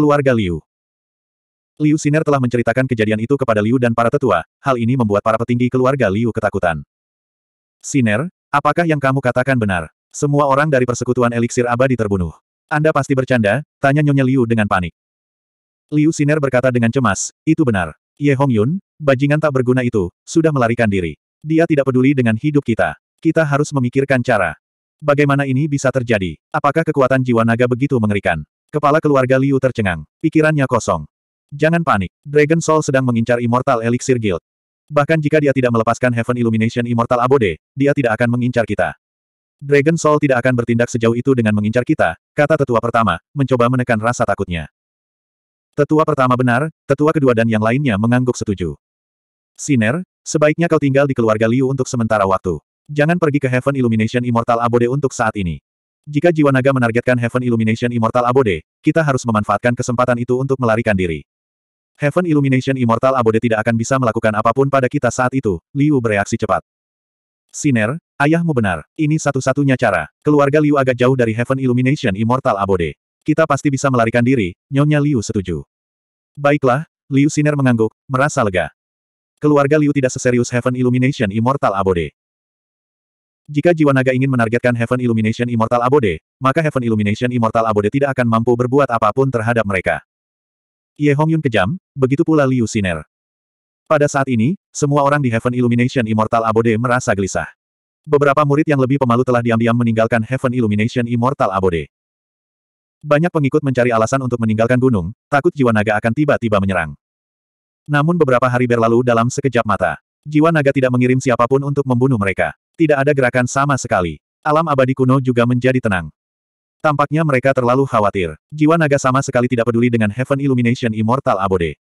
keluarga Liu. Liu Siner telah menceritakan kejadian itu kepada Liu dan para tetua, hal ini membuat para petinggi keluarga Liu ketakutan. Siner, apakah yang kamu katakan benar? Semua orang dari persekutuan eliksir abadi terbunuh. Anda pasti bercanda, tanya Nyonya Liu dengan panik. Liu Siner berkata dengan cemas, itu benar. Ye Hongyun, bajingan tak berguna itu, sudah melarikan diri. Dia tidak peduli dengan hidup kita. Kita harus memikirkan cara. Bagaimana ini bisa terjadi? Apakah kekuatan jiwa naga begitu mengerikan? Kepala keluarga Liu tercengang. Pikirannya kosong. Jangan panik. Dragon Soul sedang mengincar Immortal Elixir Guild. Bahkan jika dia tidak melepaskan Heaven Illumination Immortal Abode, dia tidak akan mengincar kita. Dragon Soul tidak akan bertindak sejauh itu dengan mengincar kita, kata tetua pertama, mencoba menekan rasa takutnya. Tetua pertama benar, tetua kedua dan yang lainnya mengangguk setuju. Siner, sebaiknya kau tinggal di keluarga Liu untuk sementara waktu. Jangan pergi ke Heaven Illumination Immortal Abode untuk saat ini. Jika jiwa naga menargetkan Heaven Illumination Immortal Abode, kita harus memanfaatkan kesempatan itu untuk melarikan diri. Heaven Illumination Immortal Abode tidak akan bisa melakukan apapun pada kita saat itu, Liu bereaksi cepat. Siner, ayahmu benar, ini satu-satunya cara. Keluarga Liu agak jauh dari Heaven Illumination Immortal Abode. Kita pasti bisa melarikan diri, Nyonya Liu setuju. Baiklah, Liu Siner mengangguk, merasa lega. Keluarga Liu tidak seserius Heaven Illumination Immortal Abode. Jika jiwa naga ingin menargetkan Heaven Illumination Immortal Abode, maka Heaven Illumination Immortal Abode tidak akan mampu berbuat apapun terhadap mereka. Ye Hongyun kejam, begitu pula Liu Siner. Pada saat ini, semua orang di Heaven Illumination Immortal Abode merasa gelisah. Beberapa murid yang lebih pemalu telah diam-diam meninggalkan Heaven Illumination Immortal Abode. Banyak pengikut mencari alasan untuk meninggalkan gunung, takut jiwa naga akan tiba-tiba menyerang. Namun beberapa hari berlalu dalam sekejap mata. Jiwa naga tidak mengirim siapapun untuk membunuh mereka. Tidak ada gerakan sama sekali. Alam abadi kuno juga menjadi tenang. Tampaknya mereka terlalu khawatir. Jiwa naga sama sekali tidak peduli dengan Heaven Illumination Immortal Abode.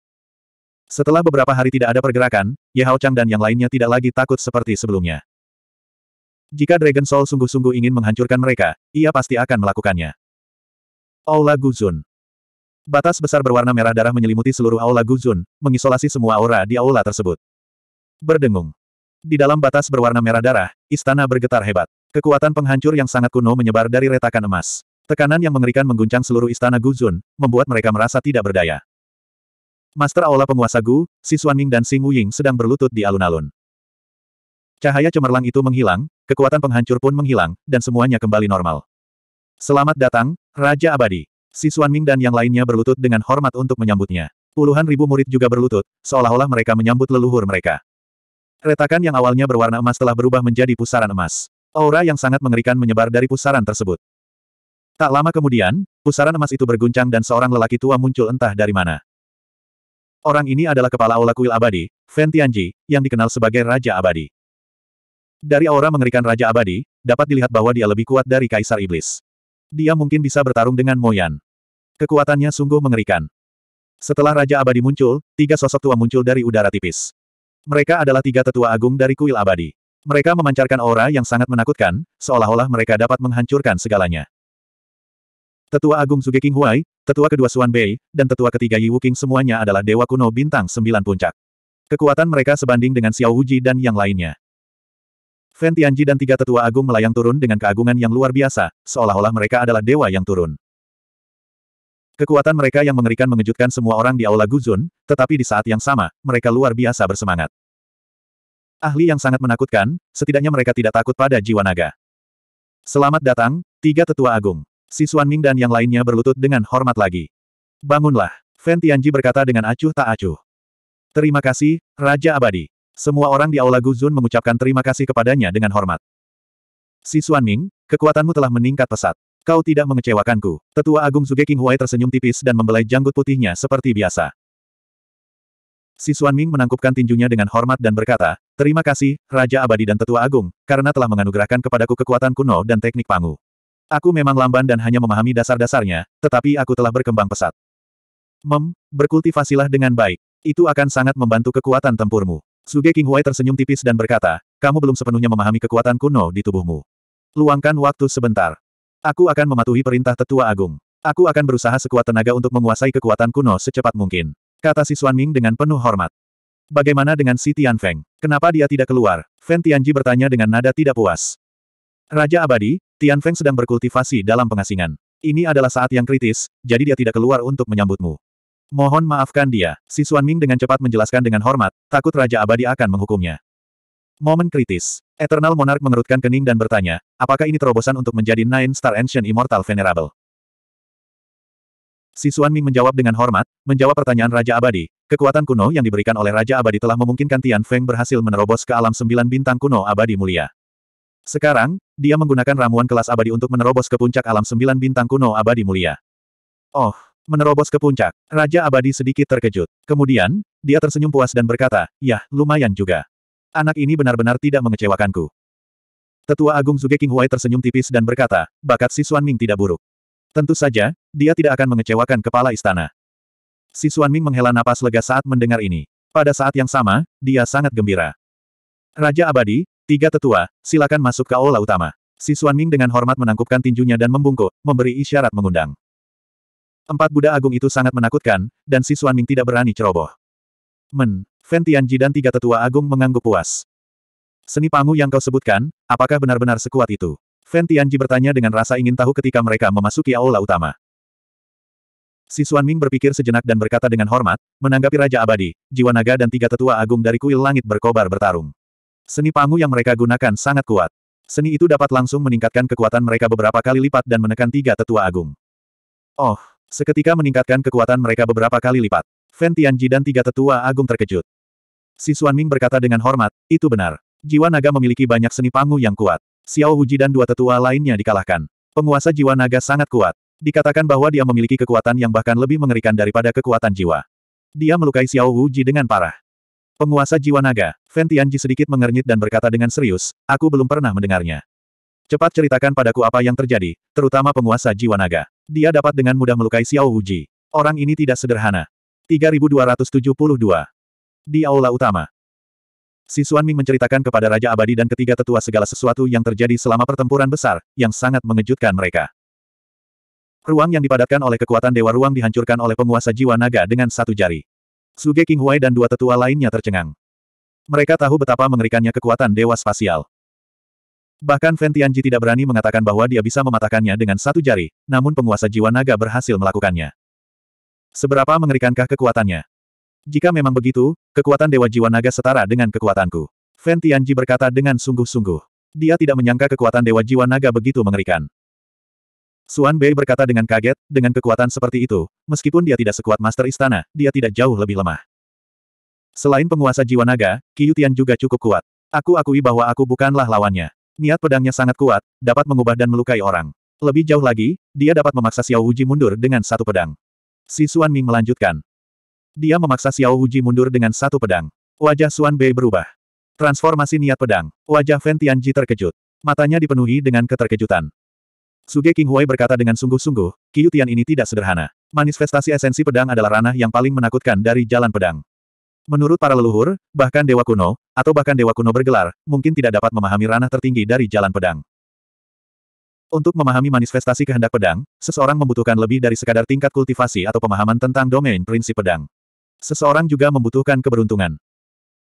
Setelah beberapa hari tidak ada pergerakan, Ye Hao Chang dan yang lainnya tidak lagi takut seperti sebelumnya. Jika Dragon Soul sungguh-sungguh ingin menghancurkan mereka, ia pasti akan melakukannya. Aula Guzun Batas besar berwarna merah darah menyelimuti seluruh Aula Guzun, mengisolasi semua aura di aula tersebut. Berdengung. Di dalam batas berwarna merah darah, istana bergetar hebat. Kekuatan penghancur yang sangat kuno menyebar dari retakan emas. Tekanan yang mengerikan mengguncang seluruh istana Guzun, membuat mereka merasa tidak berdaya. Master Aula Penguasa Gu, Si Xuanming dan Sing Wuying sedang berlutut di alun-alun. Cahaya cemerlang itu menghilang, kekuatan penghancur pun menghilang, dan semuanya kembali normal. Selamat datang, Raja Abadi. Si Xuanming dan yang lainnya berlutut dengan hormat untuk menyambutnya. Puluhan ribu murid juga berlutut, seolah-olah mereka menyambut leluhur mereka. Retakan yang awalnya berwarna emas telah berubah menjadi pusaran emas. Aura yang sangat mengerikan menyebar dari pusaran tersebut. Tak lama kemudian, pusaran emas itu berguncang dan seorang lelaki tua muncul entah dari mana. Orang ini adalah kepala aula kuil abadi, Fan Tianji, yang dikenal sebagai Raja Abadi. Dari aura mengerikan Raja Abadi, dapat dilihat bahwa dia lebih kuat dari Kaisar Iblis. Dia mungkin bisa bertarung dengan Moyan. Kekuatannya sungguh mengerikan. Setelah Raja Abadi muncul, tiga sosok tua muncul dari udara tipis. Mereka adalah tiga tetua agung dari kuil abadi. Mereka memancarkan aura yang sangat menakutkan, seolah-olah mereka dapat menghancurkan segalanya. Tetua Agung Zuge King Huai, Tetua kedua Suan Bei, dan Tetua ketiga Yi Wuking semuanya adalah Dewa Kuno Bintang Sembilan Puncak. Kekuatan mereka sebanding dengan Xiao Wuji dan yang lainnya. Fan Tianji dan tiga tetua agung melayang turun dengan keagungan yang luar biasa, seolah-olah mereka adalah dewa yang turun. Kekuatan mereka yang mengerikan mengejutkan semua orang di Aula Guzun, tetapi di saat yang sama, mereka luar biasa bersemangat. Ahli yang sangat menakutkan, setidaknya mereka tidak takut pada jiwa naga. Selamat datang, tiga tetua agung. Si Xuan Ming dan yang lainnya berlutut dengan hormat lagi. Bangunlah, Fan Tianji berkata dengan acuh tak acuh. Terima kasih, Raja Abadi. Semua orang di Aula Guzun mengucapkan terima kasih kepadanya dengan hormat. Si Xuan Ming, kekuatanmu telah meningkat pesat. Kau tidak mengecewakanku. Tetua Agung King Huai tersenyum tipis dan membelai janggut putihnya seperti biasa. Si Xuan Ming menangkupkan tinjunya dengan hormat dan berkata, Terima kasih, Raja Abadi dan Tetua Agung, karena telah menganugerahkan kepadaku kekuatan kuno dan teknik pangu. Aku memang lamban dan hanya memahami dasar-dasarnya, tetapi aku telah berkembang pesat. Mem, berkultivasilah dengan baik. Itu akan sangat membantu kekuatan tempurmu. Suge King Huai tersenyum tipis dan berkata, kamu belum sepenuhnya memahami kekuatan kuno di tubuhmu. Luangkan waktu sebentar. Aku akan mematuhi perintah tetua agung. Aku akan berusaha sekuat tenaga untuk menguasai kekuatan kuno secepat mungkin. Kata si Xuan Ming dengan penuh hormat. Bagaimana dengan si Tian Feng? Kenapa dia tidak keluar? Fan Tianji bertanya dengan nada tidak puas. Raja Abadi, Tian Feng sedang berkultivasi dalam pengasingan. Ini adalah saat yang kritis, jadi dia tidak keluar untuk menyambutmu. Mohon maafkan dia, si Xuan Ming dengan cepat menjelaskan dengan hormat, takut Raja Abadi akan menghukumnya. Momen kritis. Eternal Monarch mengerutkan kening dan bertanya, apakah ini terobosan untuk menjadi Nine Star Ancient Immortal Venerable? Si Xuan Ming menjawab dengan hormat, menjawab pertanyaan Raja Abadi, kekuatan kuno yang diberikan oleh Raja Abadi telah memungkinkan Tian Feng berhasil menerobos ke alam sembilan bintang kuno abadi mulia. Sekarang, dia menggunakan ramuan kelas abadi untuk menerobos ke puncak alam sembilan bintang kuno abadi mulia. Oh, menerobos ke puncak, Raja Abadi sedikit terkejut. Kemudian, dia tersenyum puas dan berkata, yah, lumayan juga. Anak ini benar-benar tidak mengecewakanku. Tetua Agung Zuge Huai tersenyum tipis dan berkata, bakat si Suan Ming tidak buruk. Tentu saja, dia tidak akan mengecewakan kepala istana. Si Suan Ming menghela napas lega saat mendengar ini. Pada saat yang sama, dia sangat gembira. Raja Abadi, tiga tetua, silakan masuk ke aula utama. Si Suan Ming dengan hormat menangkupkan tinjunya dan membungkuk, memberi isyarat mengundang. Empat Buddha Agung itu sangat menakutkan, dan si Suan Ming tidak berani ceroboh. Men, Fen Tianji dan tiga tetua agung mengangguk puas. Seni pangu yang kau sebutkan, apakah benar-benar sekuat itu? Fen Tianji bertanya dengan rasa ingin tahu ketika mereka memasuki aula utama. Si Xuanming berpikir sejenak dan berkata dengan hormat, menanggapi Raja Abadi, jiwa naga dan tiga tetua agung dari kuil langit berkobar bertarung. Seni pangu yang mereka gunakan sangat kuat. Seni itu dapat langsung meningkatkan kekuatan mereka beberapa kali lipat dan menekan tiga tetua agung. Oh, seketika meningkatkan kekuatan mereka beberapa kali lipat. Fen Tianji dan tiga tetua agung terkejut. Si Ming berkata dengan hormat, itu benar. Jiwa naga memiliki banyak seni pangu yang kuat. Xiao Huji dan dua tetua lainnya dikalahkan. Penguasa jiwa naga sangat kuat. Dikatakan bahwa dia memiliki kekuatan yang bahkan lebih mengerikan daripada kekuatan jiwa. Dia melukai Xiao Huji dengan parah. Penguasa jiwa naga, Feng Tianji sedikit mengernyit dan berkata dengan serius, aku belum pernah mendengarnya. Cepat ceritakan padaku apa yang terjadi, terutama penguasa jiwa naga. Dia dapat dengan mudah melukai Xiao Huji. Orang ini tidak sederhana. 3272 di aula utama. Si Ming menceritakan kepada Raja Abadi dan ketiga tetua segala sesuatu yang terjadi selama pertempuran besar, yang sangat mengejutkan mereka. Ruang yang dipadatkan oleh kekuatan Dewa Ruang dihancurkan oleh penguasa jiwa naga dengan satu jari. Suge King Hui, dan dua tetua lainnya tercengang. Mereka tahu betapa mengerikannya kekuatan Dewa Spasial. Bahkan Fan Tianji tidak berani mengatakan bahwa dia bisa mematahkannya dengan satu jari, namun penguasa jiwa naga berhasil melakukannya. Seberapa mengerikankah kekuatannya? Jika memang begitu, kekuatan Dewa Jiwa Naga setara dengan kekuatanku. Fan Tianji berkata dengan sungguh-sungguh. Dia tidak menyangka kekuatan Dewa Jiwa Naga begitu mengerikan. Suan Bei berkata dengan kaget, dengan kekuatan seperti itu, meskipun dia tidak sekuat Master Istana, dia tidak jauh lebih lemah. Selain penguasa Jiwa Naga, Qiu Tian juga cukup kuat. Aku akui bahwa aku bukanlah lawannya. Niat pedangnya sangat kuat, dapat mengubah dan melukai orang. Lebih jauh lagi, dia dapat memaksa Xiao Wuji mundur dengan satu pedang. Si Suan Ming melanjutkan, dia memaksa Xiao Wuji mundur dengan satu pedang. Wajah Suan Bei berubah. Transformasi niat pedang. Wajah Feng Tianji terkejut. Matanya dipenuhi dengan keterkejutan. Suge King Hui berkata dengan sungguh-sungguh, Tian ini tidak sederhana. Manifestasi esensi pedang adalah ranah yang paling menakutkan dari jalan pedang. Menurut para leluhur, bahkan dewa kuno, atau bahkan dewa kuno bergelar, mungkin tidak dapat memahami ranah tertinggi dari jalan pedang. Untuk memahami manifestasi kehendak pedang, seseorang membutuhkan lebih dari sekadar tingkat kultivasi atau pemahaman tentang domain prinsip pedang. Seseorang juga membutuhkan keberuntungan.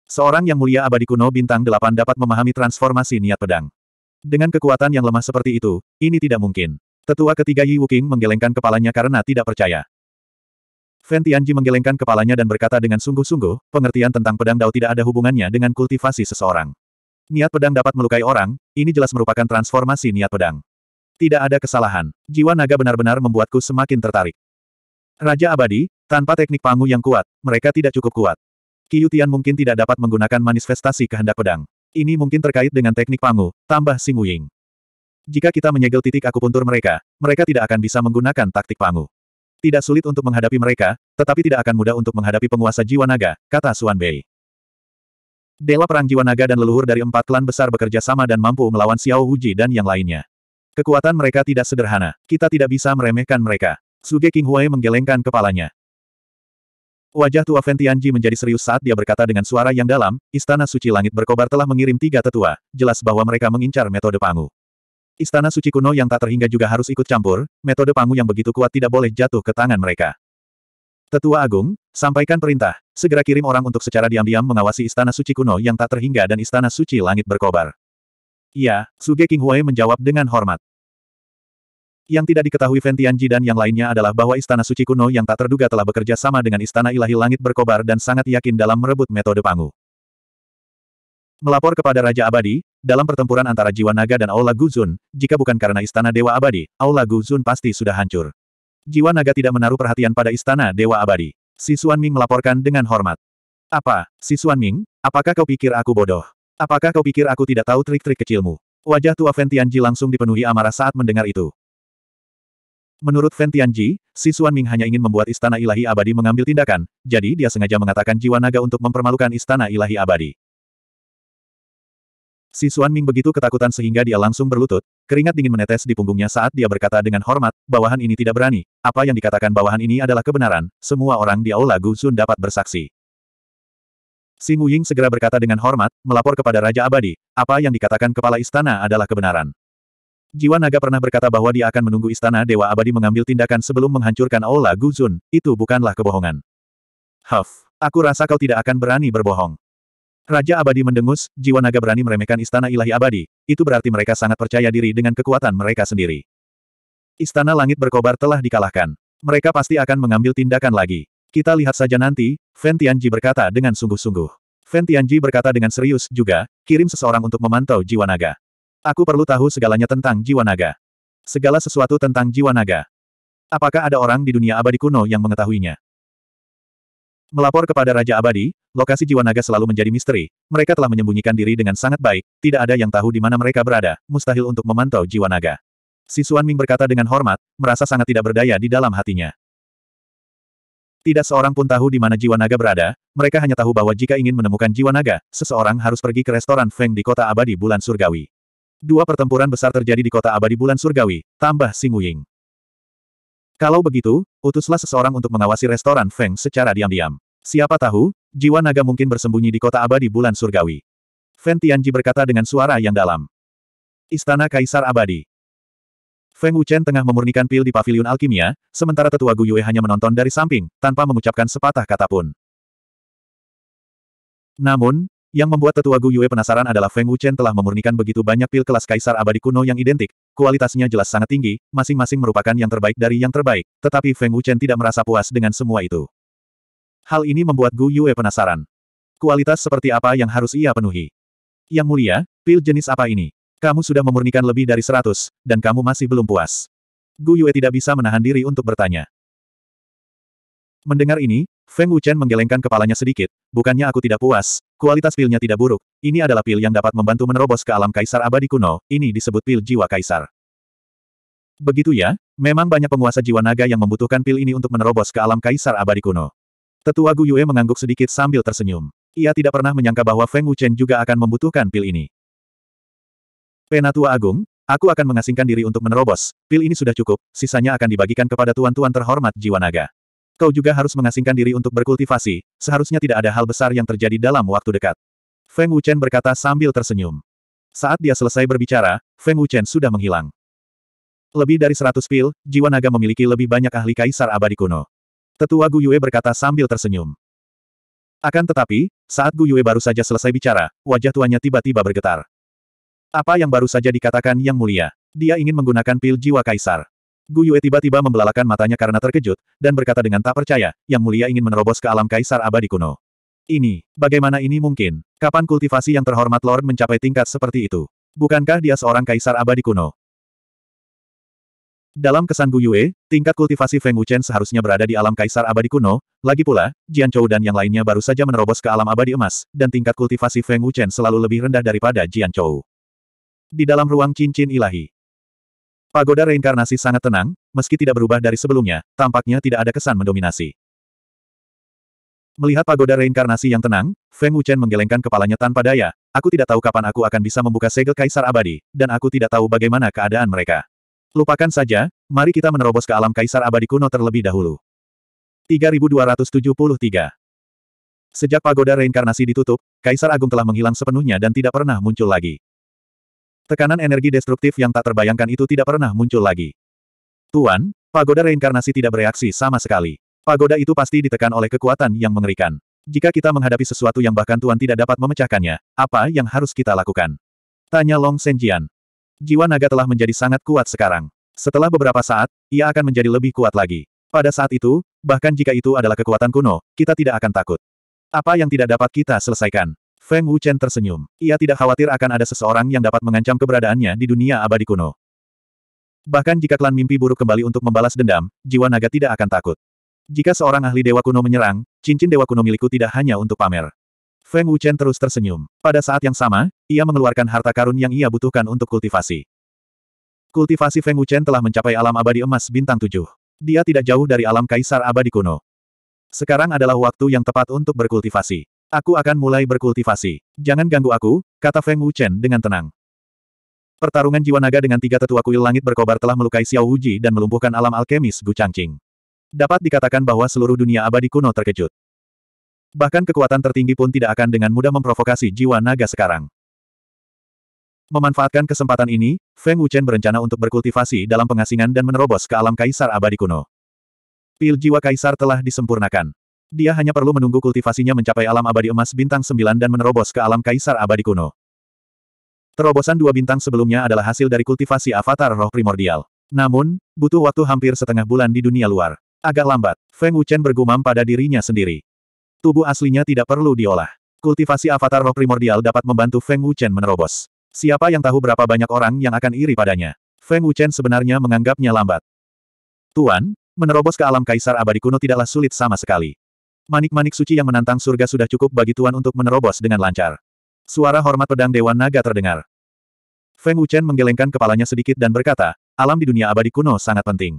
Seorang yang mulia abadi kuno bintang delapan dapat memahami transformasi niat pedang. Dengan kekuatan yang lemah seperti itu, ini tidak mungkin. Tetua ketiga Yi Wuking menggelengkan kepalanya karena tidak percaya. Fan Tianji menggelengkan kepalanya dan berkata dengan sungguh-sungguh, pengertian tentang pedang dao tidak ada hubungannya dengan kultivasi seseorang. Niat pedang dapat melukai orang, ini jelas merupakan transformasi niat pedang. Tidak ada kesalahan. Jiwa naga benar-benar membuatku semakin tertarik. Raja abadi, tanpa teknik pangu yang kuat, mereka tidak cukup kuat. Qiu mungkin tidak dapat menggunakan manifestasi kehendak pedang. Ini mungkin terkait dengan teknik pangu, tambah Xing Wuying. Jika kita menyegel titik akupuntur mereka, mereka tidak akan bisa menggunakan taktik pangu. Tidak sulit untuk menghadapi mereka, tetapi tidak akan mudah untuk menghadapi penguasa jiwa naga, kata Suan Bei. Dewa Perang Jiwa Naga dan leluhur dari empat klan besar bekerja sama dan mampu melawan Xiao Wuji dan yang lainnya. Kekuatan mereka tidak sederhana, kita tidak bisa meremehkan mereka. Suge King Hui menggelengkan kepalanya. Wajah tua Fen Tianji menjadi serius saat dia berkata dengan suara yang dalam, Istana Suci Langit Berkobar telah mengirim tiga tetua, jelas bahwa mereka mengincar metode Pangu. Istana Suci kuno yang tak terhingga juga harus ikut campur, metode Pangu yang begitu kuat tidak boleh jatuh ke tangan mereka. Tetua Agung, sampaikan perintah, segera kirim orang untuk secara diam-diam mengawasi Istana Suci kuno yang tak terhingga dan Istana Suci Langit Berkobar. Iya, Suge King Hui menjawab dengan hormat. Yang tidak diketahui Ventianji dan yang lainnya adalah bahwa Istana Suci kuno yang tak terduga telah bekerja sama dengan Istana Ilahi Langit berkobar dan sangat yakin dalam merebut metode Pangu. Melapor kepada Raja Abadi, dalam pertempuran antara Jiwa Naga dan Aula Guzun, jika bukan karena Istana Dewa Abadi, Aula Guzun pasti sudah hancur. Jiwa Naga tidak menaruh perhatian pada Istana Dewa Abadi. Si Suan Ming melaporkan dengan hormat. Apa, si Suan Ming, apakah kau pikir aku bodoh? Apakah kau pikir aku tidak tahu trik-trik kecilmu? Wajah tua Ventianji langsung dipenuhi amarah saat mendengar itu. Menurut Fan Tianji, si Xuanming hanya ingin membuat istana ilahi abadi mengambil tindakan, jadi dia sengaja mengatakan jiwa naga untuk mempermalukan istana ilahi abadi. Si Xuanming begitu ketakutan sehingga dia langsung berlutut, keringat dingin menetes di punggungnya saat dia berkata dengan hormat, bawahan ini tidak berani, apa yang dikatakan bawahan ini adalah kebenaran, semua orang di Aula Guzun dapat bersaksi. Si Ying segera berkata dengan hormat, melapor kepada Raja Abadi, apa yang dikatakan kepala istana adalah kebenaran. Jiwa naga pernah berkata bahwa dia akan menunggu istana Dewa Abadi mengambil tindakan sebelum menghancurkan Aula Guzun, itu bukanlah kebohongan. Huff, aku rasa kau tidak akan berani berbohong. Raja Abadi mendengus, jiwa naga berani meremehkan istana ilahi abadi, itu berarti mereka sangat percaya diri dengan kekuatan mereka sendiri. Istana langit berkobar telah dikalahkan. Mereka pasti akan mengambil tindakan lagi. Kita lihat saja nanti, Fen Tianji berkata dengan sungguh-sungguh. Fen Tianji berkata dengan serius juga, kirim seseorang untuk memantau jiwa naga. Aku perlu tahu segalanya tentang jiwa naga. Segala sesuatu tentang jiwa naga. Apakah ada orang di dunia abadi kuno yang mengetahuinya? Melapor kepada Raja Abadi, lokasi jiwa naga selalu menjadi misteri. Mereka telah menyembunyikan diri dengan sangat baik, tidak ada yang tahu di mana mereka berada, mustahil untuk memantau jiwa naga. Si Suan Ming berkata dengan hormat, merasa sangat tidak berdaya di dalam hatinya. Tidak seorang pun tahu di mana jiwa naga berada, mereka hanya tahu bahwa jika ingin menemukan jiwa naga, seseorang harus pergi ke restoran Feng di kota abadi bulan surgawi. Dua pertempuran besar terjadi di kota abadi bulan surgawi, tambah Ying. Kalau begitu, utuslah seseorang untuk mengawasi restoran Feng secara diam-diam. Siapa tahu, jiwa naga mungkin bersembunyi di kota abadi bulan surgawi. Feng Tianji berkata dengan suara yang dalam. Istana Kaisar Abadi. Feng Wuchen tengah memurnikan pil di paviliun alkimia, sementara tetua Gu Yue hanya menonton dari samping, tanpa mengucapkan sepatah kata pun. Namun, yang membuat tetua Gu Yue penasaran adalah Feng Wuchen telah memurnikan begitu banyak pil kelas kaisar abadi kuno yang identik, kualitasnya jelas sangat tinggi, masing-masing merupakan yang terbaik dari yang terbaik, tetapi Feng Wuchen tidak merasa puas dengan semua itu. Hal ini membuat Gu Yue penasaran. Kualitas seperti apa yang harus ia penuhi? Yang mulia, pil jenis apa ini? Kamu sudah memurnikan lebih dari seratus, dan kamu masih belum puas. Gu Yue tidak bisa menahan diri untuk bertanya. Mendengar ini, Feng Wuchen menggelengkan kepalanya sedikit, bukannya aku tidak puas, Kualitas pilnya tidak buruk, ini adalah pil yang dapat membantu menerobos ke alam kaisar abadi kuno, ini disebut pil jiwa kaisar. Begitu ya, memang banyak penguasa jiwa naga yang membutuhkan pil ini untuk menerobos ke alam kaisar abadi kuno. Tetua Gu Yue mengangguk sedikit sambil tersenyum. Ia tidak pernah menyangka bahwa Feng Wuchen juga akan membutuhkan pil ini. Penatua Agung, aku akan mengasingkan diri untuk menerobos, pil ini sudah cukup, sisanya akan dibagikan kepada tuan-tuan terhormat jiwa naga. Kau juga harus mengasingkan diri untuk berkultivasi, seharusnya tidak ada hal besar yang terjadi dalam waktu dekat. Feng Wuchen berkata sambil tersenyum. Saat dia selesai berbicara, Feng Wuchen sudah menghilang. Lebih dari seratus pil, jiwa naga memiliki lebih banyak ahli kaisar abadi kuno. Tetua Gu Yue berkata sambil tersenyum. Akan tetapi, saat Gu Yue baru saja selesai bicara, wajah tuanya tiba-tiba bergetar. Apa yang baru saja dikatakan Yang Mulia? Dia ingin menggunakan pil jiwa kaisar. Gu Yue tiba-tiba membelalakan matanya karena terkejut, dan berkata dengan tak percaya, yang mulia ingin menerobos ke alam kaisar abadi kuno. Ini, bagaimana ini mungkin? Kapan kultivasi yang terhormat Lord mencapai tingkat seperti itu? Bukankah dia seorang kaisar abadi kuno? Dalam kesan Gu Yue, tingkat kultivasi Feng Wuchen seharusnya berada di alam kaisar abadi kuno, lagi pula, Jian Chou dan yang lainnya baru saja menerobos ke alam abadi emas, dan tingkat kultivasi Feng Wuchen selalu lebih rendah daripada Jian Chou. Di dalam ruang cincin ilahi, Pagoda reinkarnasi sangat tenang, meski tidak berubah dari sebelumnya, tampaknya tidak ada kesan mendominasi. Melihat pagoda reinkarnasi yang tenang, Feng Wuchen menggelengkan kepalanya tanpa daya, aku tidak tahu kapan aku akan bisa membuka segel kaisar abadi, dan aku tidak tahu bagaimana keadaan mereka. Lupakan saja, mari kita menerobos ke alam kaisar abadi kuno terlebih dahulu. 3273 Sejak pagoda reinkarnasi ditutup, Kaisar Agung telah menghilang sepenuhnya dan tidak pernah muncul lagi. Tekanan energi destruktif yang tak terbayangkan itu tidak pernah muncul lagi. Tuan, pagoda reinkarnasi tidak bereaksi sama sekali. Pagoda itu pasti ditekan oleh kekuatan yang mengerikan. Jika kita menghadapi sesuatu yang bahkan Tuan tidak dapat memecahkannya, apa yang harus kita lakukan? Tanya Long Senjian. Jiwa naga telah menjadi sangat kuat sekarang. Setelah beberapa saat, ia akan menjadi lebih kuat lagi. Pada saat itu, bahkan jika itu adalah kekuatan kuno, kita tidak akan takut. Apa yang tidak dapat kita selesaikan? Feng Wuchen tersenyum. Ia tidak khawatir akan ada seseorang yang dapat mengancam keberadaannya di dunia abadi kuno. Bahkan jika klan mimpi buruk kembali untuk membalas dendam, jiwa naga tidak akan takut. Jika seorang ahli dewa kuno menyerang, cincin dewa kuno milikku tidak hanya untuk pamer. Feng Wuchen terus tersenyum. Pada saat yang sama, ia mengeluarkan harta karun yang ia butuhkan untuk kultivasi. Kultivasi Feng Wuchen telah mencapai alam abadi emas bintang tujuh. Dia tidak jauh dari alam kaisar abadi kuno. Sekarang adalah waktu yang tepat untuk berkultivasi. Aku akan mulai berkultivasi. Jangan ganggu aku, kata Feng Wuchen dengan tenang. Pertarungan jiwa naga dengan tiga tetua kuil langit berkobar telah melukai Xiao Wuji dan melumpuhkan alam alkemis Gu Changqing. Dapat dikatakan bahwa seluruh dunia abadi kuno terkejut. Bahkan kekuatan tertinggi pun tidak akan dengan mudah memprovokasi jiwa naga sekarang. Memanfaatkan kesempatan ini, Feng Wuchen berencana untuk berkultivasi dalam pengasingan dan menerobos ke alam kaisar abadi kuno. Pil jiwa kaisar telah disempurnakan. Dia hanya perlu menunggu kultivasinya mencapai alam abadi emas bintang 9 dan menerobos ke alam kaisar abadi kuno. Terobosan dua bintang sebelumnya adalah hasil dari kultivasi avatar roh primordial. Namun, butuh waktu hampir setengah bulan di dunia luar. Agak lambat, Feng Wuchen bergumam pada dirinya sendiri. Tubuh aslinya tidak perlu diolah. Kultivasi avatar roh primordial dapat membantu Feng Wuchen menerobos. Siapa yang tahu berapa banyak orang yang akan iri padanya. Feng Wuchen sebenarnya menganggapnya lambat. Tuan, menerobos ke alam kaisar abadi kuno tidaklah sulit sama sekali. Manik-manik suci yang menantang surga sudah cukup bagi Tuan untuk menerobos dengan lancar. Suara hormat pedang Dewan Naga terdengar. Feng Wuchen menggelengkan kepalanya sedikit dan berkata, alam di dunia abadi kuno sangat penting.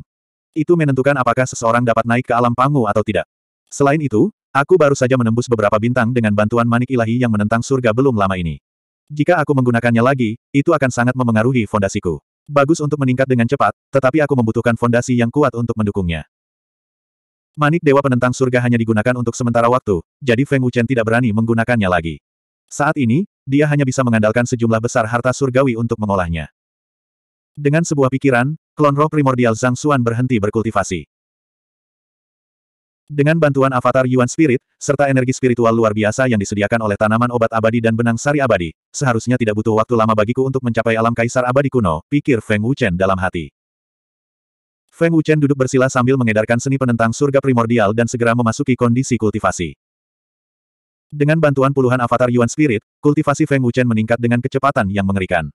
Itu menentukan apakah seseorang dapat naik ke alam pangu atau tidak. Selain itu, aku baru saja menembus beberapa bintang dengan bantuan manik ilahi yang menentang surga belum lama ini. Jika aku menggunakannya lagi, itu akan sangat memengaruhi fondasiku. Bagus untuk meningkat dengan cepat, tetapi aku membutuhkan fondasi yang kuat untuk mendukungnya. Manik Dewa Penentang Surga hanya digunakan untuk sementara waktu, jadi Feng Wuchen tidak berani menggunakannya lagi. Saat ini, dia hanya bisa mengandalkan sejumlah besar harta surgawi untuk mengolahnya. Dengan sebuah pikiran, klon roh primordial Zhang Xuan berhenti berkultivasi. Dengan bantuan avatar Yuan Spirit, serta energi spiritual luar biasa yang disediakan oleh tanaman obat abadi dan benang sari abadi, seharusnya tidak butuh waktu lama bagiku untuk mencapai alam kaisar abadi kuno, pikir Feng Wuchen dalam hati. Feng Wuchen duduk bersila sambil mengedarkan seni penentang surga primordial dan segera memasuki kondisi kultivasi. Dengan bantuan puluhan avatar Yuan Spirit, kultivasi Feng Wuchen meningkat dengan kecepatan yang mengerikan.